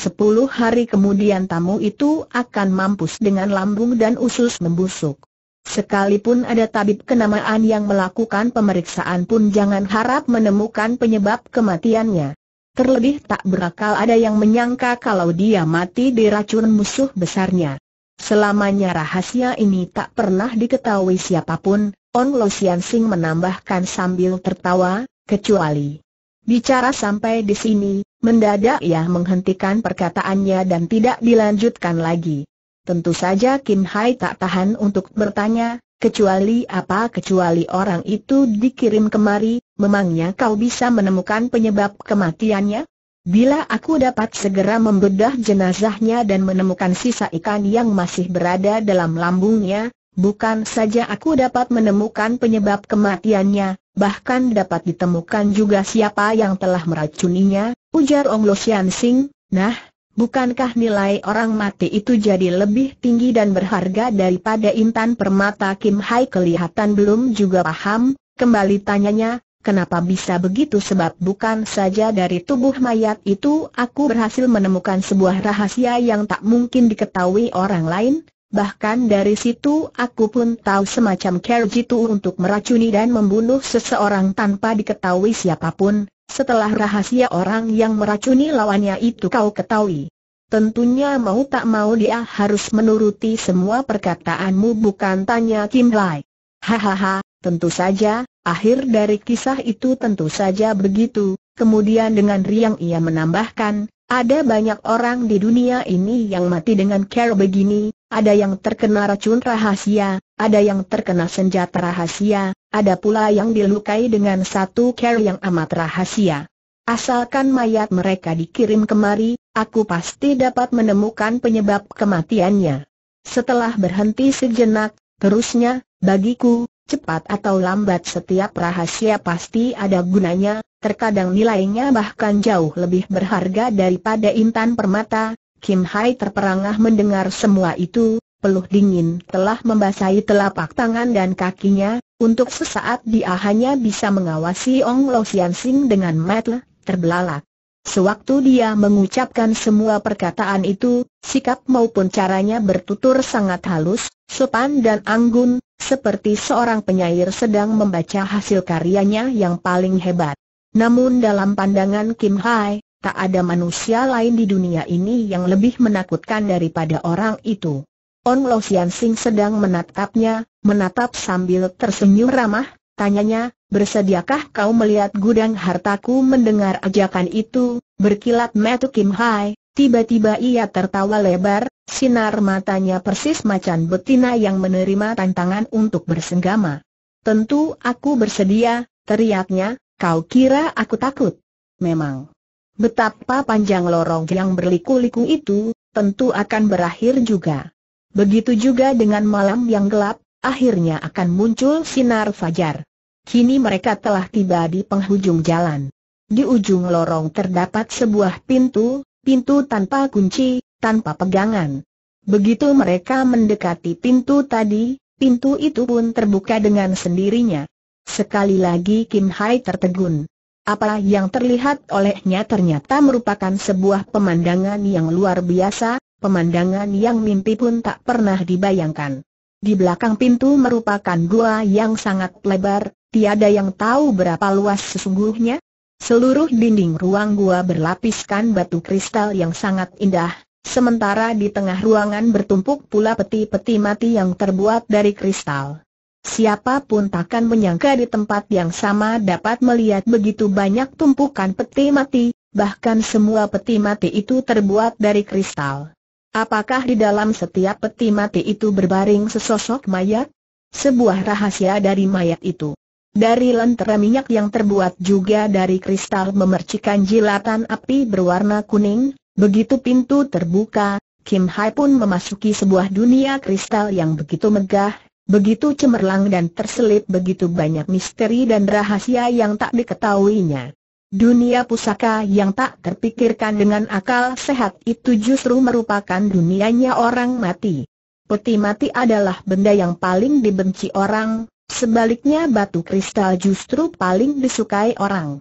hari kemudian tamu itu akan mampus dengan lambung dan usus membusuk. Sekalipun ada tabib kenamaan yang melakukan pemeriksaan pun jangan harap menemukan penyebab kematiannya. Terlebih tak berakal ada yang menyangka kalau dia mati diracun musuh besarnya. Selamanya rahasia ini tak pernah diketahui siapapun, On Lo Sian Sing menambahkan sambil tertawa, kecuali bicara sampai di sini, mendadak ia menghentikan perkataannya dan tidak dilanjutkan lagi. Tentu saja Kim Hai tak tahan untuk bertanya, kecuali apa kecuali orang itu dikirim kemari, memangnya kau bisa menemukan penyebab kematiannya? Bila aku dapat segera membedah jenazahnya dan menemukan sisa ikan yang masih berada dalam lambungnya, bukan saja aku dapat menemukan penyebab kematiannya, bahkan dapat ditemukan juga siapa yang telah meracuninya, ujar Ong Lo Sian Sing, nah, bukankah nilai orang mati itu jadi lebih tinggi dan berharga daripada intan permata Kim Hai kelihatan belum juga paham, kembali tanyanya, Kenapa bisa begitu sebab bukan saja dari tubuh mayat itu aku berhasil menemukan sebuah rahasia yang tak mungkin diketahui orang lain, bahkan dari situ aku pun tahu semacam care jitu untuk meracuni dan membunuh seseorang tanpa diketahui siapapun, setelah rahasia orang yang meracuni lawannya itu kau ketahui. Tentunya mau tak mau dia harus menuruti semua perkataanmu bukan tanya Kim Lai. Hahaha, Tentu saja, akhir dari kisah itu tentu saja begitu, kemudian dengan riang ia menambahkan, ada banyak orang di dunia ini yang mati dengan cara begini, ada yang terkena racun rahasia, ada yang terkena senjata rahasia, ada pula yang dilukai dengan satu cara yang amat rahasia. Asalkan mayat mereka dikirim kemari, aku pasti dapat menemukan penyebab kematiannya. Setelah berhenti sejenak, terusnya, bagiku, cepat atau lambat setiap rahasia pasti ada gunanya, terkadang nilainya bahkan jauh lebih berharga daripada intan permata. Kim Hai terperangah mendengar semua itu, peluh dingin telah membasahi telapak tangan dan kakinya, untuk sesaat dia hanya bisa mengawasi Ong Lo Sian Sing dengan metel, terbelalak. Sewaktu dia mengucapkan semua perkataan itu, sikap maupun caranya bertutur sangat halus, sopan dan anggun, seperti seorang penyair sedang membaca hasil karyanya yang paling hebat. Namun dalam pandangan Kim Hai, tak ada manusia lain di dunia ini yang lebih menakutkan daripada orang itu. On Lo Sian Sing sedang menatapnya, menatap sambil tersenyum ramah, tanyanya, bersediakah kau melihat gudang hartaku mendengar ajakan itu, berkilat metu Kim Hai, tiba-tiba ia tertawa lebar, Sinar matanya persis macan betina yang menerima tantangan untuk bersenggama. Tentu aku bersedia, teriaknya, kau kira aku takut? Memang. Betapa panjang lorong yang berliku-liku itu, tentu akan berakhir juga. Begitu juga dengan malam yang gelap, akhirnya akan muncul sinar fajar. Kini mereka telah tiba di penghujung jalan. Di ujung lorong terdapat sebuah pintu, pintu tanpa kunci, tanpa pegangan. Begitu mereka mendekati pintu tadi, pintu itu pun terbuka dengan sendirinya. Sekali lagi Kim Hai tertegun. Apa yang terlihat olehnya ternyata merupakan sebuah pemandangan yang luar biasa, pemandangan yang mimpi pun tak pernah dibayangkan. Di belakang pintu merupakan gua yang sangat lebar, tiada yang tahu berapa luas sesungguhnya. Seluruh dinding ruang gua berlapiskan batu kristal yang sangat indah, Sementara di tengah ruangan bertumpuk pula peti-peti mati yang terbuat dari kristal. Siapapun takkan menyangka di tempat yang sama dapat melihat begitu banyak tumpukan peti mati, bahkan semua peti mati itu terbuat dari kristal. Apakah di dalam setiap peti mati itu berbaring sesosok mayat? Sebuah rahasia dari mayat itu. Dari lentera minyak yang terbuat juga dari kristal memercikan jilatan api berwarna kuning, Begitu pintu terbuka, Kim Hai pun memasuki sebuah dunia kristal yang begitu megah, begitu cemerlang dan terselip begitu banyak misteri dan rahasia yang tak diketahuinya. Dunia pusaka yang tak terpikirkan dengan akal sehat itu justru merupakan dunianya orang mati. Peti mati adalah benda yang paling dibenci orang, sebaliknya batu kristal justru paling disukai orang.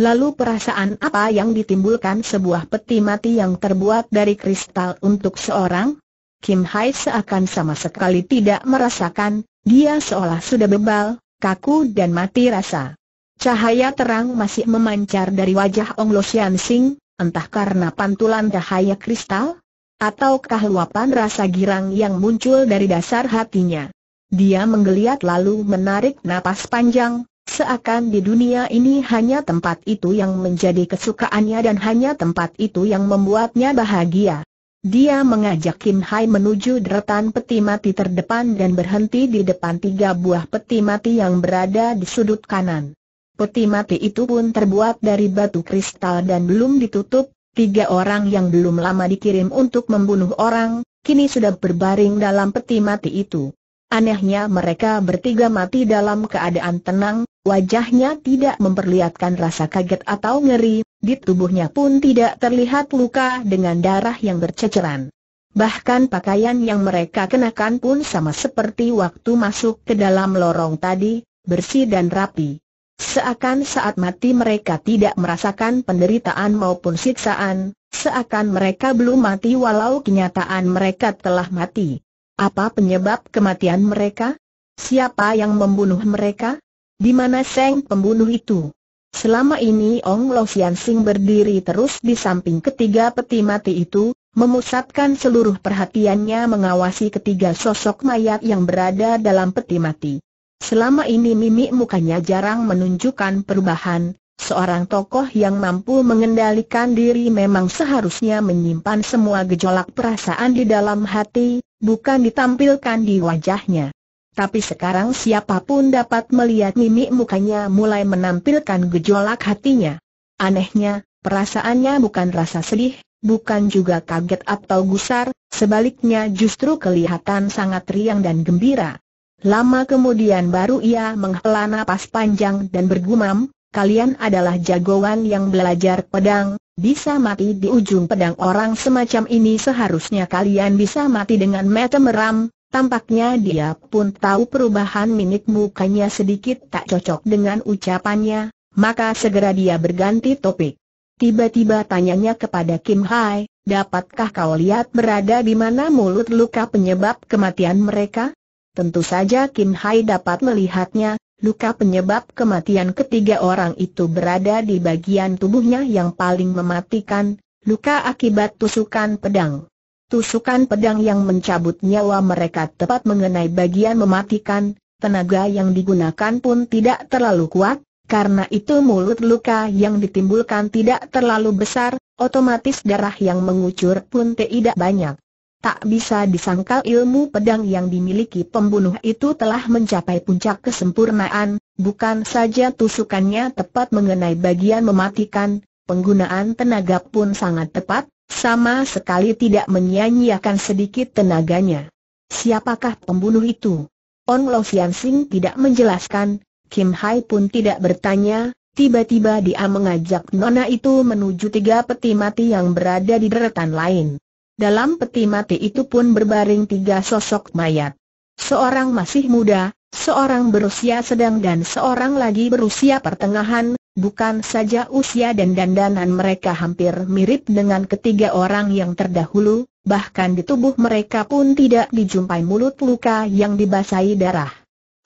Lalu perasaan apa yang ditimbulkan sebuah peti mati yang terbuat dari kristal untuk seorang? Kim Hai seakan sama sekali tidak merasakan, dia seolah sudah bebal, kaku dan mati rasa. Cahaya terang masih memancar dari wajah Ong Lo Sian Sing, entah karena pantulan cahaya kristal, atau luapan rasa girang yang muncul dari dasar hatinya. Dia menggeliat lalu menarik napas panjang, Seakan di dunia ini hanya tempat itu yang menjadi kesukaannya dan hanya tempat itu yang membuatnya bahagia. Dia mengajak Kim Hai menuju deretan peti mati terdepan dan berhenti di depan tiga buah peti mati yang berada di sudut kanan. Peti mati itu pun terbuat dari batu kristal dan belum ditutup, tiga orang yang belum lama dikirim untuk membunuh orang, kini sudah berbaring dalam peti mati itu. Anehnya mereka bertiga mati dalam keadaan tenang, wajahnya tidak memperlihatkan rasa kaget atau ngeri, di tubuhnya pun tidak terlihat luka dengan darah yang berceceran. Bahkan pakaian yang mereka kenakan pun sama seperti waktu masuk ke dalam lorong tadi, bersih dan rapi. Seakan saat mati mereka tidak merasakan penderitaan maupun siksaan, seakan mereka belum mati walau kenyataan mereka telah mati. Apa penyebab kematian mereka? Siapa yang membunuh mereka? Di mana Seng pembunuh itu? Selama ini Ong Lo Sian Sing berdiri terus di samping ketiga peti mati itu, memusatkan seluruh perhatiannya mengawasi ketiga sosok mayat yang berada dalam peti mati. Selama ini mimik mukanya jarang menunjukkan perubahan, seorang tokoh yang mampu mengendalikan diri memang seharusnya menyimpan semua gejolak perasaan di dalam hati, bukan ditampilkan di wajahnya. Tapi sekarang siapapun dapat melihat mimik mukanya mulai menampilkan gejolak hatinya. Anehnya, perasaannya bukan rasa sedih, bukan juga kaget atau gusar, sebaliknya justru kelihatan sangat riang dan gembira. Lama kemudian baru ia menghela napas panjang dan bergumam, kalian adalah jagoan yang belajar pedang, bisa mati di ujung pedang orang semacam ini seharusnya kalian bisa mati dengan mata meram, tampaknya dia pun tahu perubahan mimik mukanya sedikit tak cocok dengan ucapannya, maka segera dia berganti topik. Tiba-tiba tanyanya kepada Kim Hai, dapatkah kau lihat berada di mana mulut luka penyebab kematian mereka? Tentu saja Kim Hai dapat melihatnya, Luka penyebab kematian ketiga orang itu berada di bagian tubuhnya yang paling mematikan, luka akibat tusukan pedang. Tusukan pedang yang mencabut nyawa mereka tepat mengenai bagian mematikan, tenaga yang digunakan pun tidak terlalu kuat, karena itu mulut luka yang ditimbulkan tidak terlalu besar, otomatis darah yang mengucur pun tidak banyak. Tak bisa disangkal ilmu pedang yang dimiliki pembunuh itu telah mencapai puncak kesempurnaan, bukan saja tusukannya tepat mengenai bagian mematikan, penggunaan tenaga pun sangat tepat, sama sekali tidak menyia-nyiakan sedikit tenaganya. Siapakah pembunuh itu? On Lo Sian Sing tidak menjelaskan, Kim Hai pun tidak bertanya, tiba-tiba dia mengajak Nona itu menuju tiga peti mati yang berada di deretan lain. Dalam peti mati itu pun berbaring tiga sosok mayat. Seorang masih muda, seorang berusia sedang dan seorang lagi berusia pertengahan, bukan saja usia dan dandanan mereka hampir mirip dengan ketiga orang yang terdahulu, bahkan di tubuh mereka pun tidak dijumpai mulut luka yang dibasahi darah.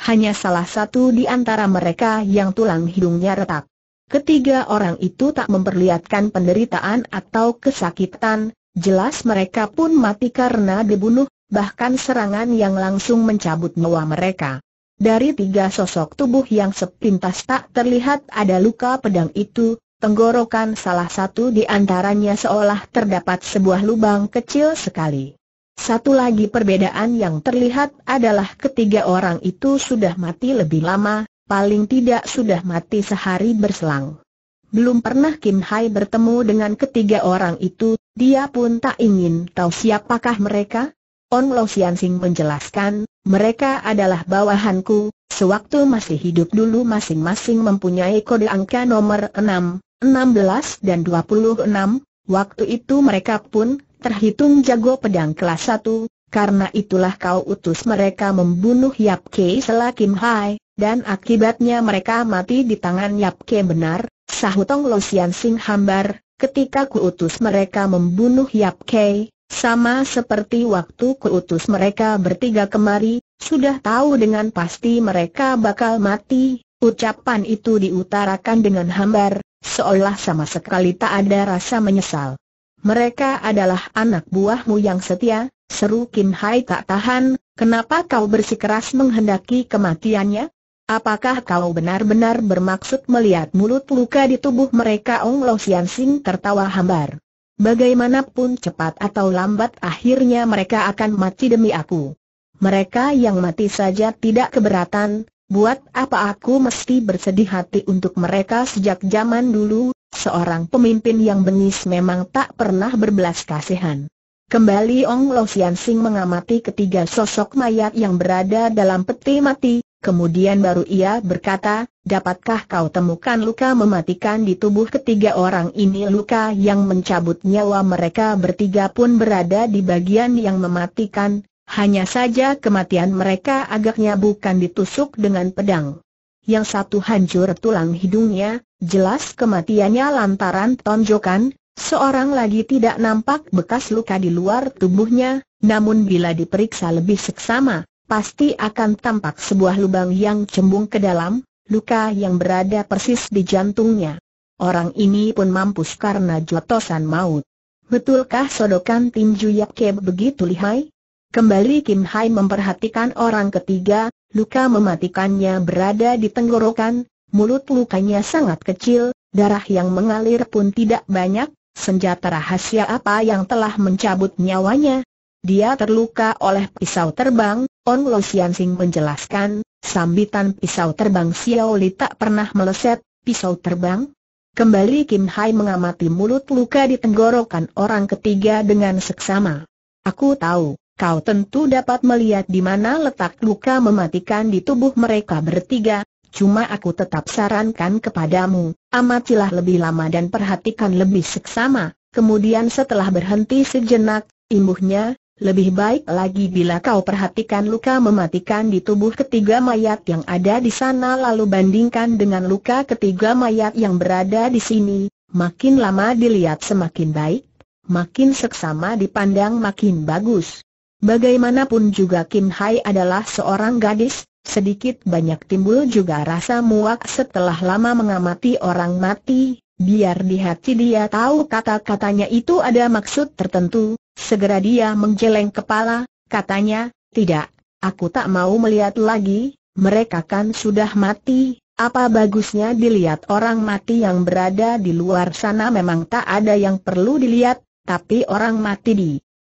Hanya salah satu di antara mereka yang tulang hidungnya retak. Ketiga orang itu tak memperlihatkan penderitaan atau kesakitan, Jelas mereka pun mati karena dibunuh, bahkan serangan yang langsung mencabut nyawa mereka. Dari tiga sosok tubuh yang sepintas tak terlihat ada luka pedang itu, tenggorokan salah satu di antaranya seolah terdapat sebuah lubang kecil sekali. Satu lagi perbedaan yang terlihat adalah ketiga orang itu sudah mati lebih lama, paling tidak sudah mati sehari berselang. Belum pernah Kim Hai bertemu dengan ketiga orang itu, dia pun tak ingin tahu siapakah mereka. On Lo Sian Sing menjelaskan, mereka adalah bawahanku, sewaktu masih hidup dulu masing-masing mempunyai kode angka nomor 6, 16 dan 26, waktu itu mereka pun terhitung jago pedang kelas 1, karena itulah kau utus mereka membunuh Yap Kei selah Kim Hai, dan akibatnya mereka mati di tangan Yap Kei benar, Sahutong Lo Sian Sing hambar, ketika kuutus mereka membunuh Yap Kei, sama seperti waktu kuutus mereka bertiga kemari, sudah tahu dengan pasti mereka bakal mati, ucapan itu diutarakan dengan hambar, seolah sama sekali tak ada rasa menyesal. Mereka adalah anak buahmu yang setia, seru Kim Hai tak tahan, kenapa kau bersikeras menghendaki kematiannya? Apakah kau benar-benar bermaksud melihat mulut luka di tubuh mereka? Ong Lo Sian Sing tertawa hambar. Bagaimanapun cepat atau lambat akhirnya mereka akan mati demi aku. Mereka yang mati saja tidak keberatan, buat apa aku mesti bersedih hati untuk mereka sejak zaman dulu, seorang pemimpin yang bengis memang tak pernah berbelas kasihan. Kembali Ong Lo Sian Sing mengamati ketiga sosok mayat yang berada dalam peti mati, Kemudian baru ia berkata, dapatkah kau temukan luka mematikan di tubuh ketiga orang ini luka yang mencabut nyawa mereka bertiga pun berada di bagian yang mematikan, hanya saja kematian mereka agaknya bukan ditusuk dengan pedang. Yang satu hancur tulang hidungnya, jelas kematiannya lantaran tonjokan, seorang lagi tidak nampak bekas luka di luar tubuhnya, namun bila diperiksa lebih seksama, pasti akan tampak sebuah lubang yang cembung ke dalam, luka yang berada persis di jantungnya. Orang ini pun mampus karena jotosan maut. Betulkah sodokan tinju Yakke begitu lihai? Kembali Kim Hai memperhatikan orang ketiga, luka mematikannya berada di tenggorokan, mulut lukanya sangat kecil, darah yang mengalir pun tidak banyak, senjata rahasia apa yang telah mencabut nyawanya. Dia terluka oleh pisau terbang, On Lo Sing menjelaskan, sambitan pisau terbang Xiao Li tak pernah meleset, pisau terbang? Kembali Kim Hai mengamati mulut luka di tenggorokan orang ketiga dengan seksama. Aku tahu, kau tentu dapat melihat di mana letak luka mematikan di tubuh mereka bertiga, cuma aku tetap sarankan kepadamu, amatilah lebih lama dan perhatikan lebih seksama, kemudian setelah berhenti sejenak, imbuhnya, lebih baik lagi bila kau perhatikan luka mematikan di tubuh ketiga mayat yang ada di sana lalu bandingkan dengan luka ketiga mayat yang berada di sini, makin lama dilihat semakin baik, makin seksama dipandang makin bagus. Bagaimanapun juga Kim Hai adalah seorang gadis, sedikit banyak timbul juga rasa muak setelah lama mengamati orang mati, biar di hati dia tahu kata-katanya itu ada maksud tertentu, segera dia menjeleng kepala, katanya, tidak, aku tak mau melihat lagi, mereka kan sudah mati, apa bagusnya dilihat orang mati yang berada di luar sana memang tak ada yang perlu dilihat, tapi orang mati di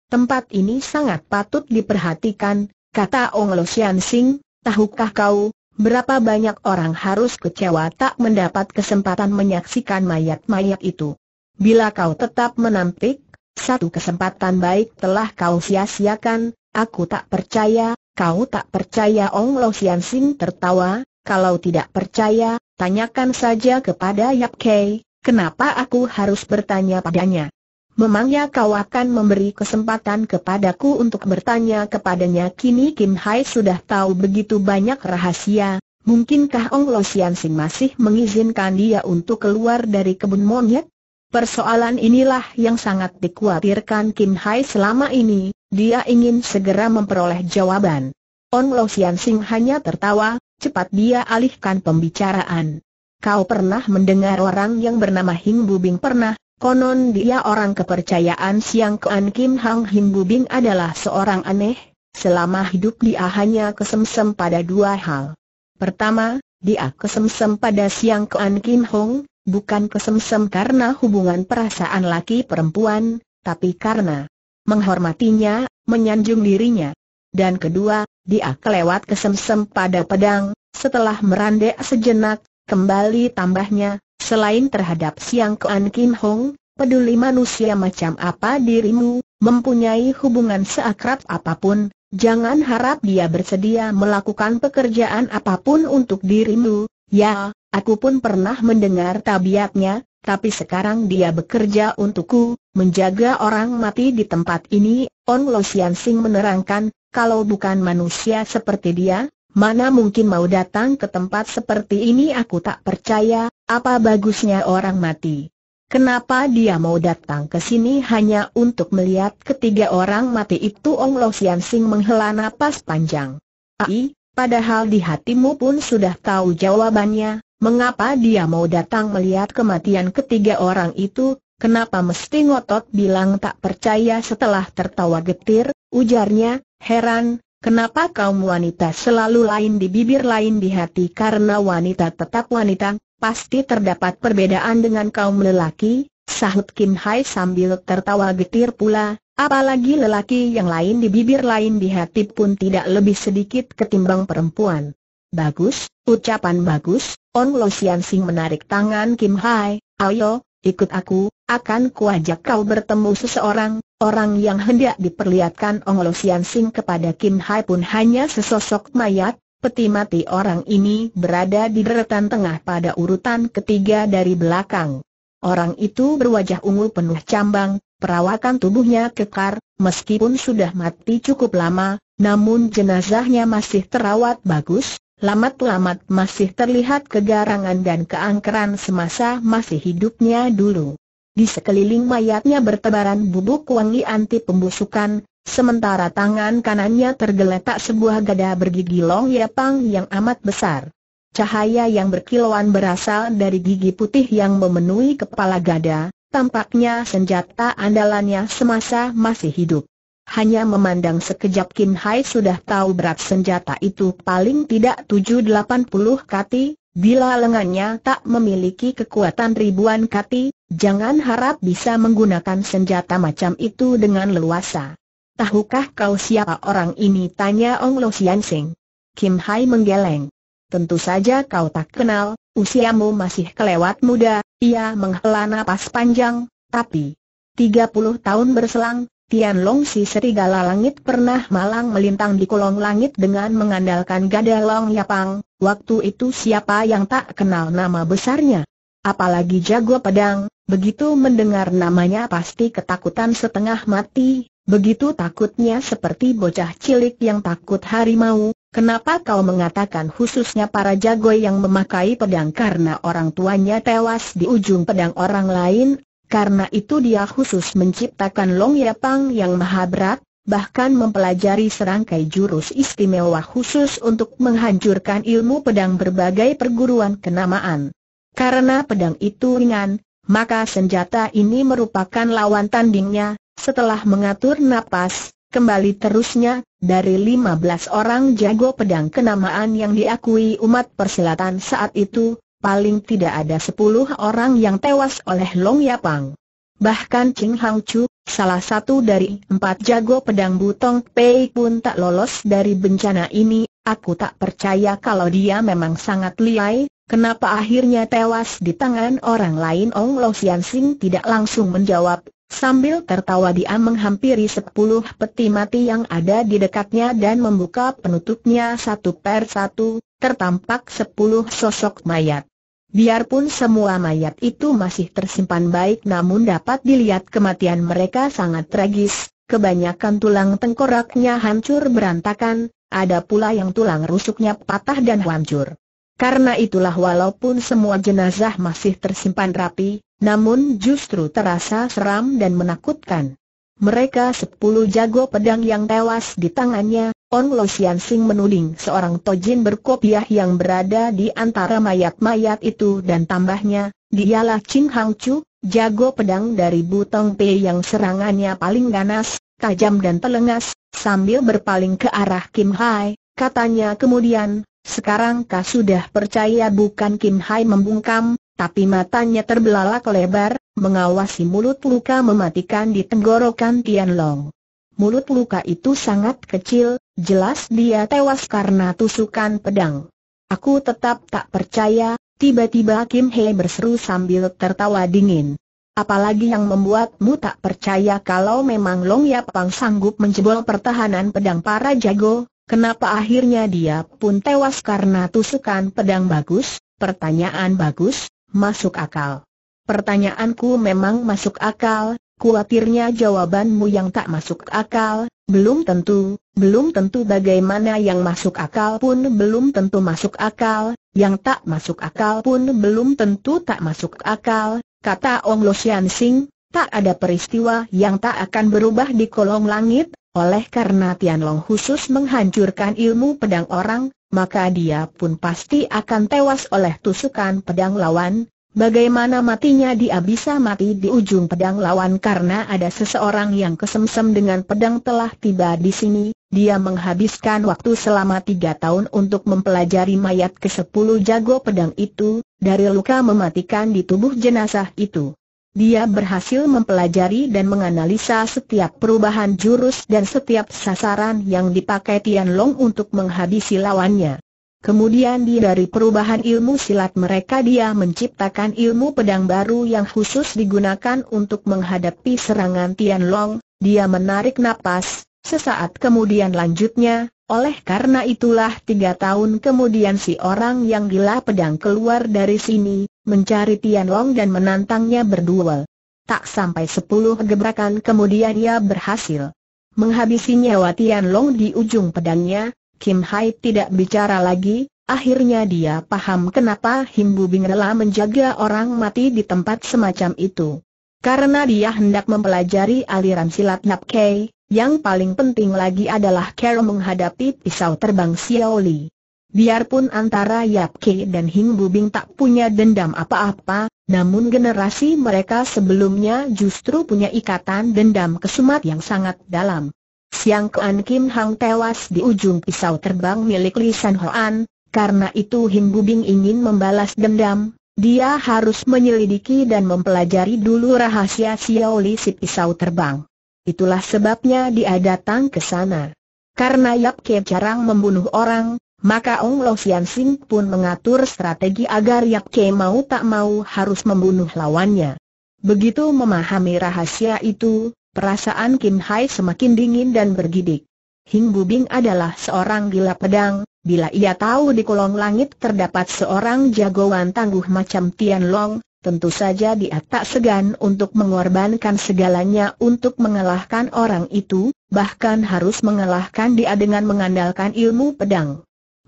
tempat ini sangat patut diperhatikan, kata Ong Lo Sian Sing, tahukah kau, Berapa banyak orang harus kecewa tak mendapat kesempatan menyaksikan mayat-mayat itu. Bila kau tetap menampik, satu kesempatan baik telah kau sia-siakan, aku tak percaya, kau tak percaya Ong Lo Sian Sing tertawa, kalau tidak percaya, tanyakan saja kepada Yap Kei, kenapa aku harus bertanya padanya. Memangnya kau akan memberi kesempatan kepadaku untuk bertanya kepadanya kini Kim Hai sudah tahu begitu banyak rahasia, mungkinkah Ong Lo Sian Sing masih mengizinkan dia untuk keluar dari kebun monyet? Persoalan inilah yang sangat dikhawatirkan Kim Hai selama ini, dia ingin segera memperoleh jawaban. Ong Lo Sian Sing hanya tertawa, cepat dia alihkan pembicaraan. Kau pernah mendengar orang yang bernama Hing Bubing pernah Konon dia orang kepercayaan Siang Kuan Kim Hang Him Bubing adalah seorang aneh, selama hidup dia hanya kesemsem pada dua hal. Pertama, dia kesemsem pada Siang Kuan Kim Hong, bukan kesemsem karena hubungan perasaan laki perempuan, tapi karena menghormatinya, menyanjung dirinya. Dan kedua, dia kelewat kesemsem pada pedang, setelah merandek sejenak, kembali tambahnya, Selain terhadap Siang Kuan Kim Hong, peduli manusia macam apa dirimu, mempunyai hubungan seakrab apapun, jangan harap dia bersedia melakukan pekerjaan apapun untuk dirimu, ya, aku pun pernah mendengar tabiatnya, tapi sekarang dia bekerja untukku, menjaga orang mati di tempat ini, On Lo Sian Sing menerangkan, kalau bukan manusia seperti dia, mana mungkin mau datang ke tempat seperti ini aku tak percaya, apa bagusnya orang mati? Kenapa dia mau datang ke sini hanya untuk melihat ketiga orang mati itu Ong Lo Sian Sing menghela napas panjang. Ai, padahal di hatimu pun sudah tahu jawabannya, mengapa dia mau datang melihat kematian ketiga orang itu, kenapa mesti ngotot bilang tak percaya setelah tertawa getir, ujarnya, heran, kenapa kaum wanita selalu lain di bibir lain di hati karena wanita tetap wanita, pasti terdapat perbedaan dengan kaum lelaki, sahut Kim Hai sambil tertawa getir pula, apalagi lelaki yang lain di bibir lain di hati pun tidak lebih sedikit ketimbang perempuan. Bagus, ucapan bagus, On Lo Sian Sing menarik tangan Kim Hai, ayo, ikut aku, akan kuajak kau bertemu seseorang, orang yang hendak diperlihatkan On Lo Sian Sing kepada Kim Hai pun hanya sesosok mayat, peti mati orang ini berada di deretan tengah pada urutan ketiga dari belakang. Orang itu berwajah ungu penuh cambang, perawakan tubuhnya kekar, meskipun sudah mati cukup lama, namun jenazahnya masih terawat bagus, lamat-lamat masih terlihat kegarangan dan keangkeran semasa masih hidupnya dulu. Di sekeliling mayatnya bertebaran bubuk wangi anti pembusukan, Sementara tangan kanannya tergeletak sebuah gada bergigi long yapang yang amat besar. Cahaya yang berkilauan berasal dari gigi putih yang memenuhi kepala gada, tampaknya senjata andalannya semasa masih hidup. Hanya memandang sekejap Kim Hai sudah tahu berat senjata itu paling tidak 780 kati, bila lengannya tak memiliki kekuatan ribuan kati, jangan harap bisa menggunakan senjata macam itu dengan leluasa. Tahukah kau siapa orang ini? Tanya Ong Lo Sian Sing. Kim Hai menggeleng. Tentu saja kau tak kenal, usiamu masih kelewat muda, ia menghela napas panjang, tapi 30 tahun berselang, Tian Long si serigala langit pernah malang melintang di kolong langit dengan mengandalkan gada Long Yapang, waktu itu siapa yang tak kenal nama besarnya? Apalagi jago pedang, begitu mendengar namanya pasti ketakutan setengah mati, Begitu takutnya seperti bocah cilik yang takut harimau, kenapa kau mengatakan khususnya para jago yang memakai pedang karena orang tuanya tewas di ujung pedang orang lain? Karena itu dia khusus menciptakan Long Yapang yang maha berat, bahkan mempelajari serangkai jurus istimewa khusus untuk menghancurkan ilmu pedang berbagai perguruan kenamaan. Karena pedang itu ringan, maka senjata ini merupakan lawan tandingnya, setelah mengatur napas, kembali terusnya, dari 15 orang jago pedang kenamaan yang diakui umat persilatan saat itu, paling tidak ada 10 orang yang tewas oleh Long Yapang. Bahkan Ching Hang Chu, salah satu dari empat jago pedang Butong Pei pun tak lolos dari bencana ini, aku tak percaya kalau dia memang sangat liai, kenapa akhirnya tewas di tangan orang lain Ong Lo Sian Sing tidak langsung menjawab, Sambil tertawa dia menghampiri sepuluh peti mati yang ada di dekatnya dan membuka penutupnya satu per satu, tertampak sepuluh sosok mayat. Biarpun semua mayat itu masih tersimpan baik namun dapat dilihat kematian mereka sangat tragis, kebanyakan tulang tengkoraknya hancur berantakan, ada pula yang tulang rusuknya patah dan hancur. Karena itulah walaupun semua jenazah masih tersimpan rapi, namun justru terasa seram dan menakutkan. Mereka sepuluh jago pedang yang tewas di tangannya, On Lo Sian Sing menuding seorang tojin berkopiah yang berada di antara mayat-mayat itu dan tambahnya, dialah Ching Hang Chu, jago pedang dari Butong Pei yang serangannya paling ganas, tajam dan telengas, sambil berpaling ke arah Kim Hai, katanya kemudian, sekarang kau sudah percaya bukan Kim Hai membungkam, tapi matanya terbelalak lebar, mengawasi mulut luka mematikan di tenggorokan Tian Long. Mulut luka itu sangat kecil, jelas dia tewas karena tusukan pedang. Aku tetap tak percaya, tiba-tiba Kim Hei berseru sambil tertawa dingin. Apalagi yang membuatmu tak percaya kalau memang Long Yap Pang sanggup menjebol pertahanan pedang para jago, kenapa akhirnya dia pun tewas karena tusukan pedang bagus? Pertanyaan bagus, Masuk akal. Pertanyaanku memang masuk akal, kuatirnya jawabanmu yang tak masuk akal, belum tentu, belum tentu bagaimana yang masuk akal pun belum tentu masuk akal, yang tak masuk akal pun belum tentu tak masuk akal, kata Ong Lo Sian Sing, tak ada peristiwa yang tak akan berubah di kolong langit, oleh karena Tian Long khusus menghancurkan ilmu pedang orang, maka dia pun pasti akan tewas oleh tusukan pedang lawan, Bagaimana matinya dia bisa mati di ujung pedang lawan karena ada seseorang yang kesemsem dengan pedang telah tiba di sini, dia menghabiskan waktu selama tiga tahun untuk mempelajari mayat ke-10 jago pedang itu, dari luka mematikan di tubuh jenazah itu. Dia berhasil mempelajari dan menganalisa setiap perubahan jurus dan setiap sasaran yang dipakai Tian Long untuk menghabisi lawannya. Kemudian di dari perubahan ilmu silat mereka dia menciptakan ilmu pedang baru yang khusus digunakan untuk menghadapi serangan Tian Long, dia menarik napas, sesaat kemudian lanjutnya, oleh karena itulah tiga tahun kemudian si orang yang gila pedang keluar dari sini, mencari Tianlong dan menantangnya berduel. Tak sampai sepuluh gebrakan kemudian ia berhasil menghabisi nyawa Tianlong di ujung pedangnya, Kim Hai tidak bicara lagi, akhirnya dia paham kenapa Himbu Bing rela menjaga orang mati di tempat semacam itu. Karena dia hendak mempelajari aliran silat Napkei, yang paling penting lagi adalah Kero menghadapi pisau terbang Xiao Li. Biarpun antara Yap Ke dan Hing Bubing tak punya dendam apa-apa, namun generasi mereka sebelumnya justru punya ikatan dendam kesumat yang sangat dalam. Siang Kuan Kim Hang tewas di ujung pisau terbang milik Li San Hoan, karena itu Hing Bubing ingin membalas dendam. Dia harus menyelidiki dan mempelajari dulu rahasia Xiao Li si pisau terbang. Itulah sebabnya dia datang ke sana. Karena Yap Ke jarang membunuh orang, maka Ong Lo Sian Sing pun mengatur strategi agar Yap Ke mau tak mau harus membunuh lawannya. Begitu memahami rahasia itu, perasaan Kim Hai semakin dingin dan bergidik. Hing Bu Bing adalah seorang gila pedang, bila ia tahu di kolong langit terdapat seorang jagoan tangguh macam Tian Long, tentu saja dia tak segan untuk mengorbankan segalanya untuk mengalahkan orang itu, bahkan harus mengalahkan dia dengan mengandalkan ilmu pedang.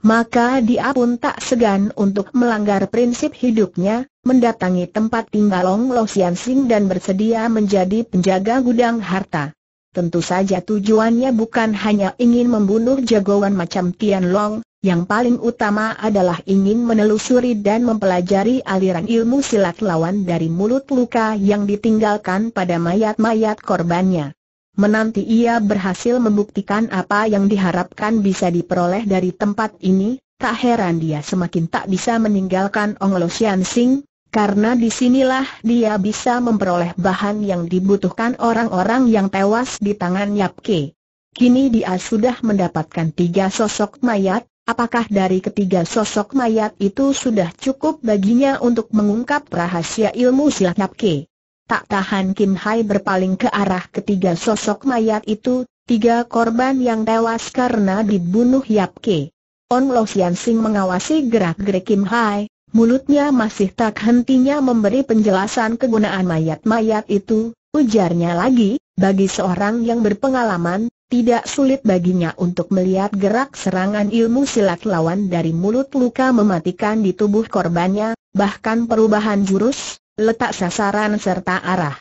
Maka dia pun tak segan untuk melanggar prinsip hidupnya, mendatangi tempat tinggal Long Lo Sian Sing dan bersedia menjadi penjaga gudang harta. Tentu saja tujuannya bukan hanya ingin membunuh jagoan macam Tian Long, yang paling utama adalah ingin menelusuri dan mempelajari aliran ilmu silat lawan dari mulut luka yang ditinggalkan pada mayat-mayat korbannya. Menanti ia berhasil membuktikan apa yang diharapkan bisa diperoleh dari tempat ini, tak heran dia semakin tak bisa meninggalkan Ong Lo Sian Sing, karena disinilah dia bisa memperoleh bahan yang dibutuhkan orang-orang yang tewas di tangan Yap Ke. Kini dia sudah mendapatkan tiga sosok mayat, Apakah dari ketiga sosok mayat itu sudah cukup baginya untuk mengungkap rahasia ilmu silat Ke? Tak tahan Kim Hai berpaling ke arah ketiga sosok mayat itu, tiga korban yang tewas karena dibunuh Yap Ke. On Lo Sian Sing mengawasi gerak-gerik Kim Hai, mulutnya masih tak hentinya memberi penjelasan kegunaan mayat-mayat itu, ujarnya lagi, bagi seorang yang berpengalaman, tidak sulit baginya untuk melihat gerak serangan ilmu silat lawan dari mulut luka mematikan di tubuh korbannya, bahkan perubahan jurus, letak sasaran serta arah.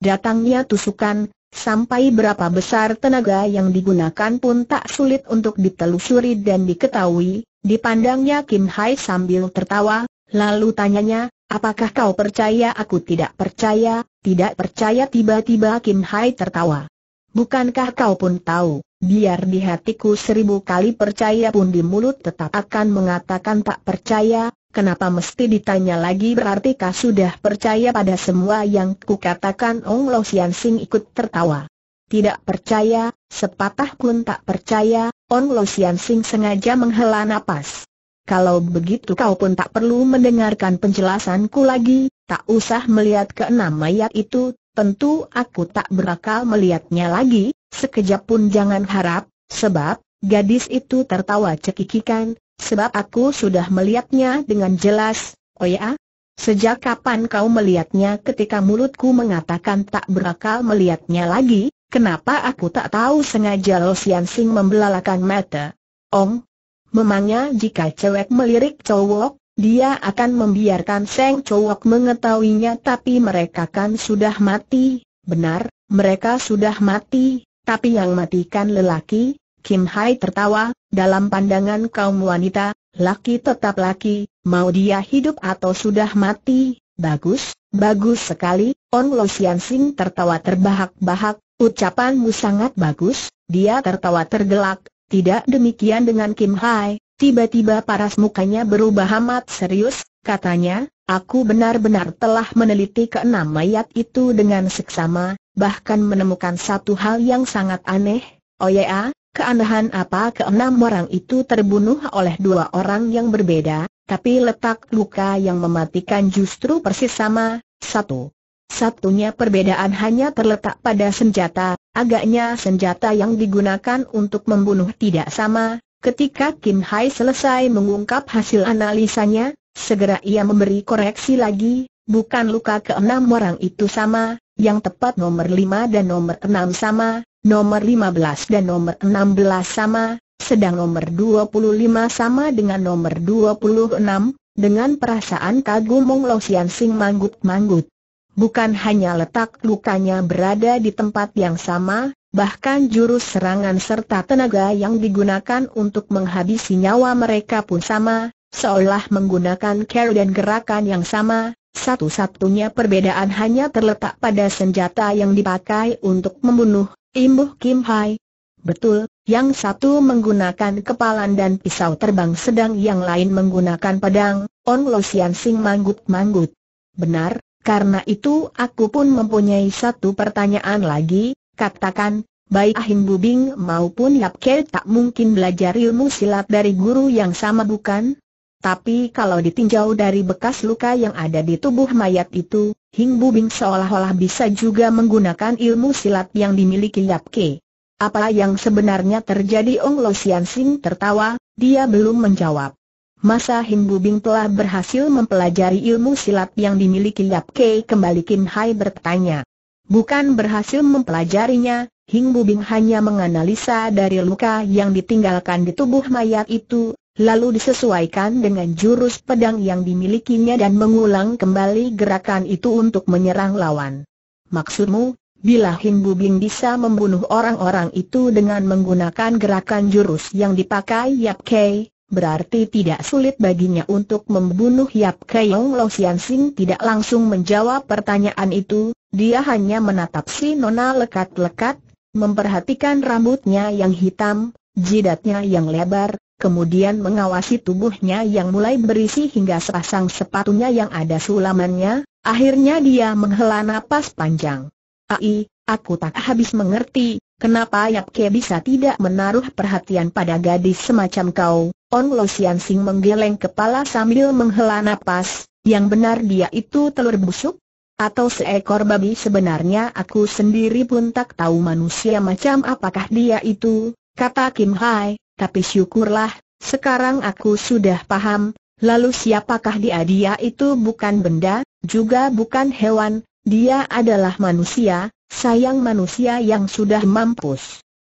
Datangnya tusukan, sampai berapa besar tenaga yang digunakan pun tak sulit untuk ditelusuri dan diketahui, dipandangnya Kim Hai sambil tertawa, lalu tanyanya, apakah kau percaya aku tidak percaya, tidak percaya tiba-tiba Kim Hai tertawa. Bukankah kau pun tahu, biar di hatiku seribu kali percaya pun di mulut tetap akan mengatakan tak percaya, kenapa mesti ditanya lagi berarti kau sudah percaya pada semua yang kukatakan Ong Lo Sian Sing ikut tertawa. Tidak percaya, sepatah pun tak percaya, Ong Lo Sian Sing sengaja menghela nafas. Kalau begitu kau pun tak perlu mendengarkan penjelasanku lagi, tak usah melihat keenam mayat itu, tentu aku tak berakal melihatnya lagi, sekejap pun jangan harap, sebab, gadis itu tertawa cekikikan, sebab aku sudah melihatnya dengan jelas, oh ya? Sejak kapan kau melihatnya ketika mulutku mengatakan tak berakal melihatnya lagi, kenapa aku tak tahu sengaja Lo Sian Sing membelalakan mata? Ong, memangnya jika cewek melirik cowok, dia akan membiarkan Seng Cowok mengetahuinya tapi mereka kan sudah mati, benar, mereka sudah mati, tapi yang matikan lelaki, Kim Hai tertawa, dalam pandangan kaum wanita, laki tetap laki, mau dia hidup atau sudah mati, bagus, bagus sekali, On Lo Sian Sing tertawa terbahak-bahak, ucapanmu sangat bagus, dia tertawa tergelak, tidak demikian dengan Kim Hai, Tiba-tiba paras mukanya berubah amat serius, katanya, aku benar-benar telah meneliti keenam mayat itu dengan seksama, bahkan menemukan satu hal yang sangat aneh, oh ya, keanehan apa keenam orang itu terbunuh oleh dua orang yang berbeda, tapi letak luka yang mematikan justru persis sama, satu. Satunya perbedaan hanya terletak pada senjata, agaknya senjata yang digunakan untuk membunuh tidak sama, Ketika Kim Hai selesai mengungkap hasil analisanya, segera ia memberi koreksi lagi, bukan luka keenam orang itu sama, yang tepat nomor lima dan nomor enam sama, nomor lima belas dan nomor enam belas sama, sedang nomor dua puluh lima sama dengan nomor dua puluh enam, dengan perasaan kagum Mong Lo Sian Sing manggut-manggut. Bukan hanya letak lukanya berada di tempat yang sama, Bahkan jurus serangan serta tenaga yang digunakan untuk menghabisi nyawa mereka pun sama, seolah menggunakan care dan gerakan yang sama, satu-satunya perbedaan hanya terletak pada senjata yang dipakai untuk membunuh, imbuh Kim Hai. Betul, yang satu menggunakan kepalan dan pisau terbang sedang yang lain menggunakan pedang, On Lo Sian Sing manggut-manggut. Benar, karena itu aku pun mempunyai satu pertanyaan lagi, Katakan, baik Ahim Bubing maupun Yap Ke tak mungkin belajar ilmu silat dari guru yang sama bukan? Tapi kalau ditinjau dari bekas luka yang ada di tubuh mayat itu, Hing Bubing seolah-olah bisa juga menggunakan ilmu silat yang dimiliki Yap Ke. Apa yang sebenarnya terjadi Ong Lo Sian Sing tertawa, dia belum menjawab. Masa Hing Bubing telah berhasil mempelajari ilmu silat yang dimiliki Yap Ke kembali Kim Hai bertanya. Bukan berhasil mempelajarinya, Hing Bubing hanya menganalisa dari luka yang ditinggalkan di tubuh mayat itu, lalu disesuaikan dengan jurus pedang yang dimilikinya dan mengulang kembali gerakan itu untuk menyerang lawan. Maksudmu, bila Hing Bubing bisa membunuh orang-orang itu dengan menggunakan gerakan jurus yang dipakai Yap Kei, berarti tidak sulit baginya untuk membunuh Yap Keong Lo Sian Sing tidak langsung menjawab pertanyaan itu, dia hanya menatap si Nona lekat-lekat, memperhatikan rambutnya yang hitam, jidatnya yang lebar, kemudian mengawasi tubuhnya yang mulai berisi hingga sepasang sepatunya yang ada sulamannya, akhirnya dia menghela napas panjang. Ai, aku tak habis mengerti, Kenapa Yap Ke bisa tidak menaruh perhatian pada gadis semacam kau? On Lo Sian Sing menggeleng kepala sambil menghela nafas. yang benar dia itu telur busuk? Atau seekor babi sebenarnya aku sendiri pun tak tahu manusia macam apakah dia itu, kata Kim Hai, tapi syukurlah, sekarang aku sudah paham, lalu siapakah dia dia itu bukan benda, juga bukan hewan, dia adalah manusia, sayang manusia yang sudah mampus.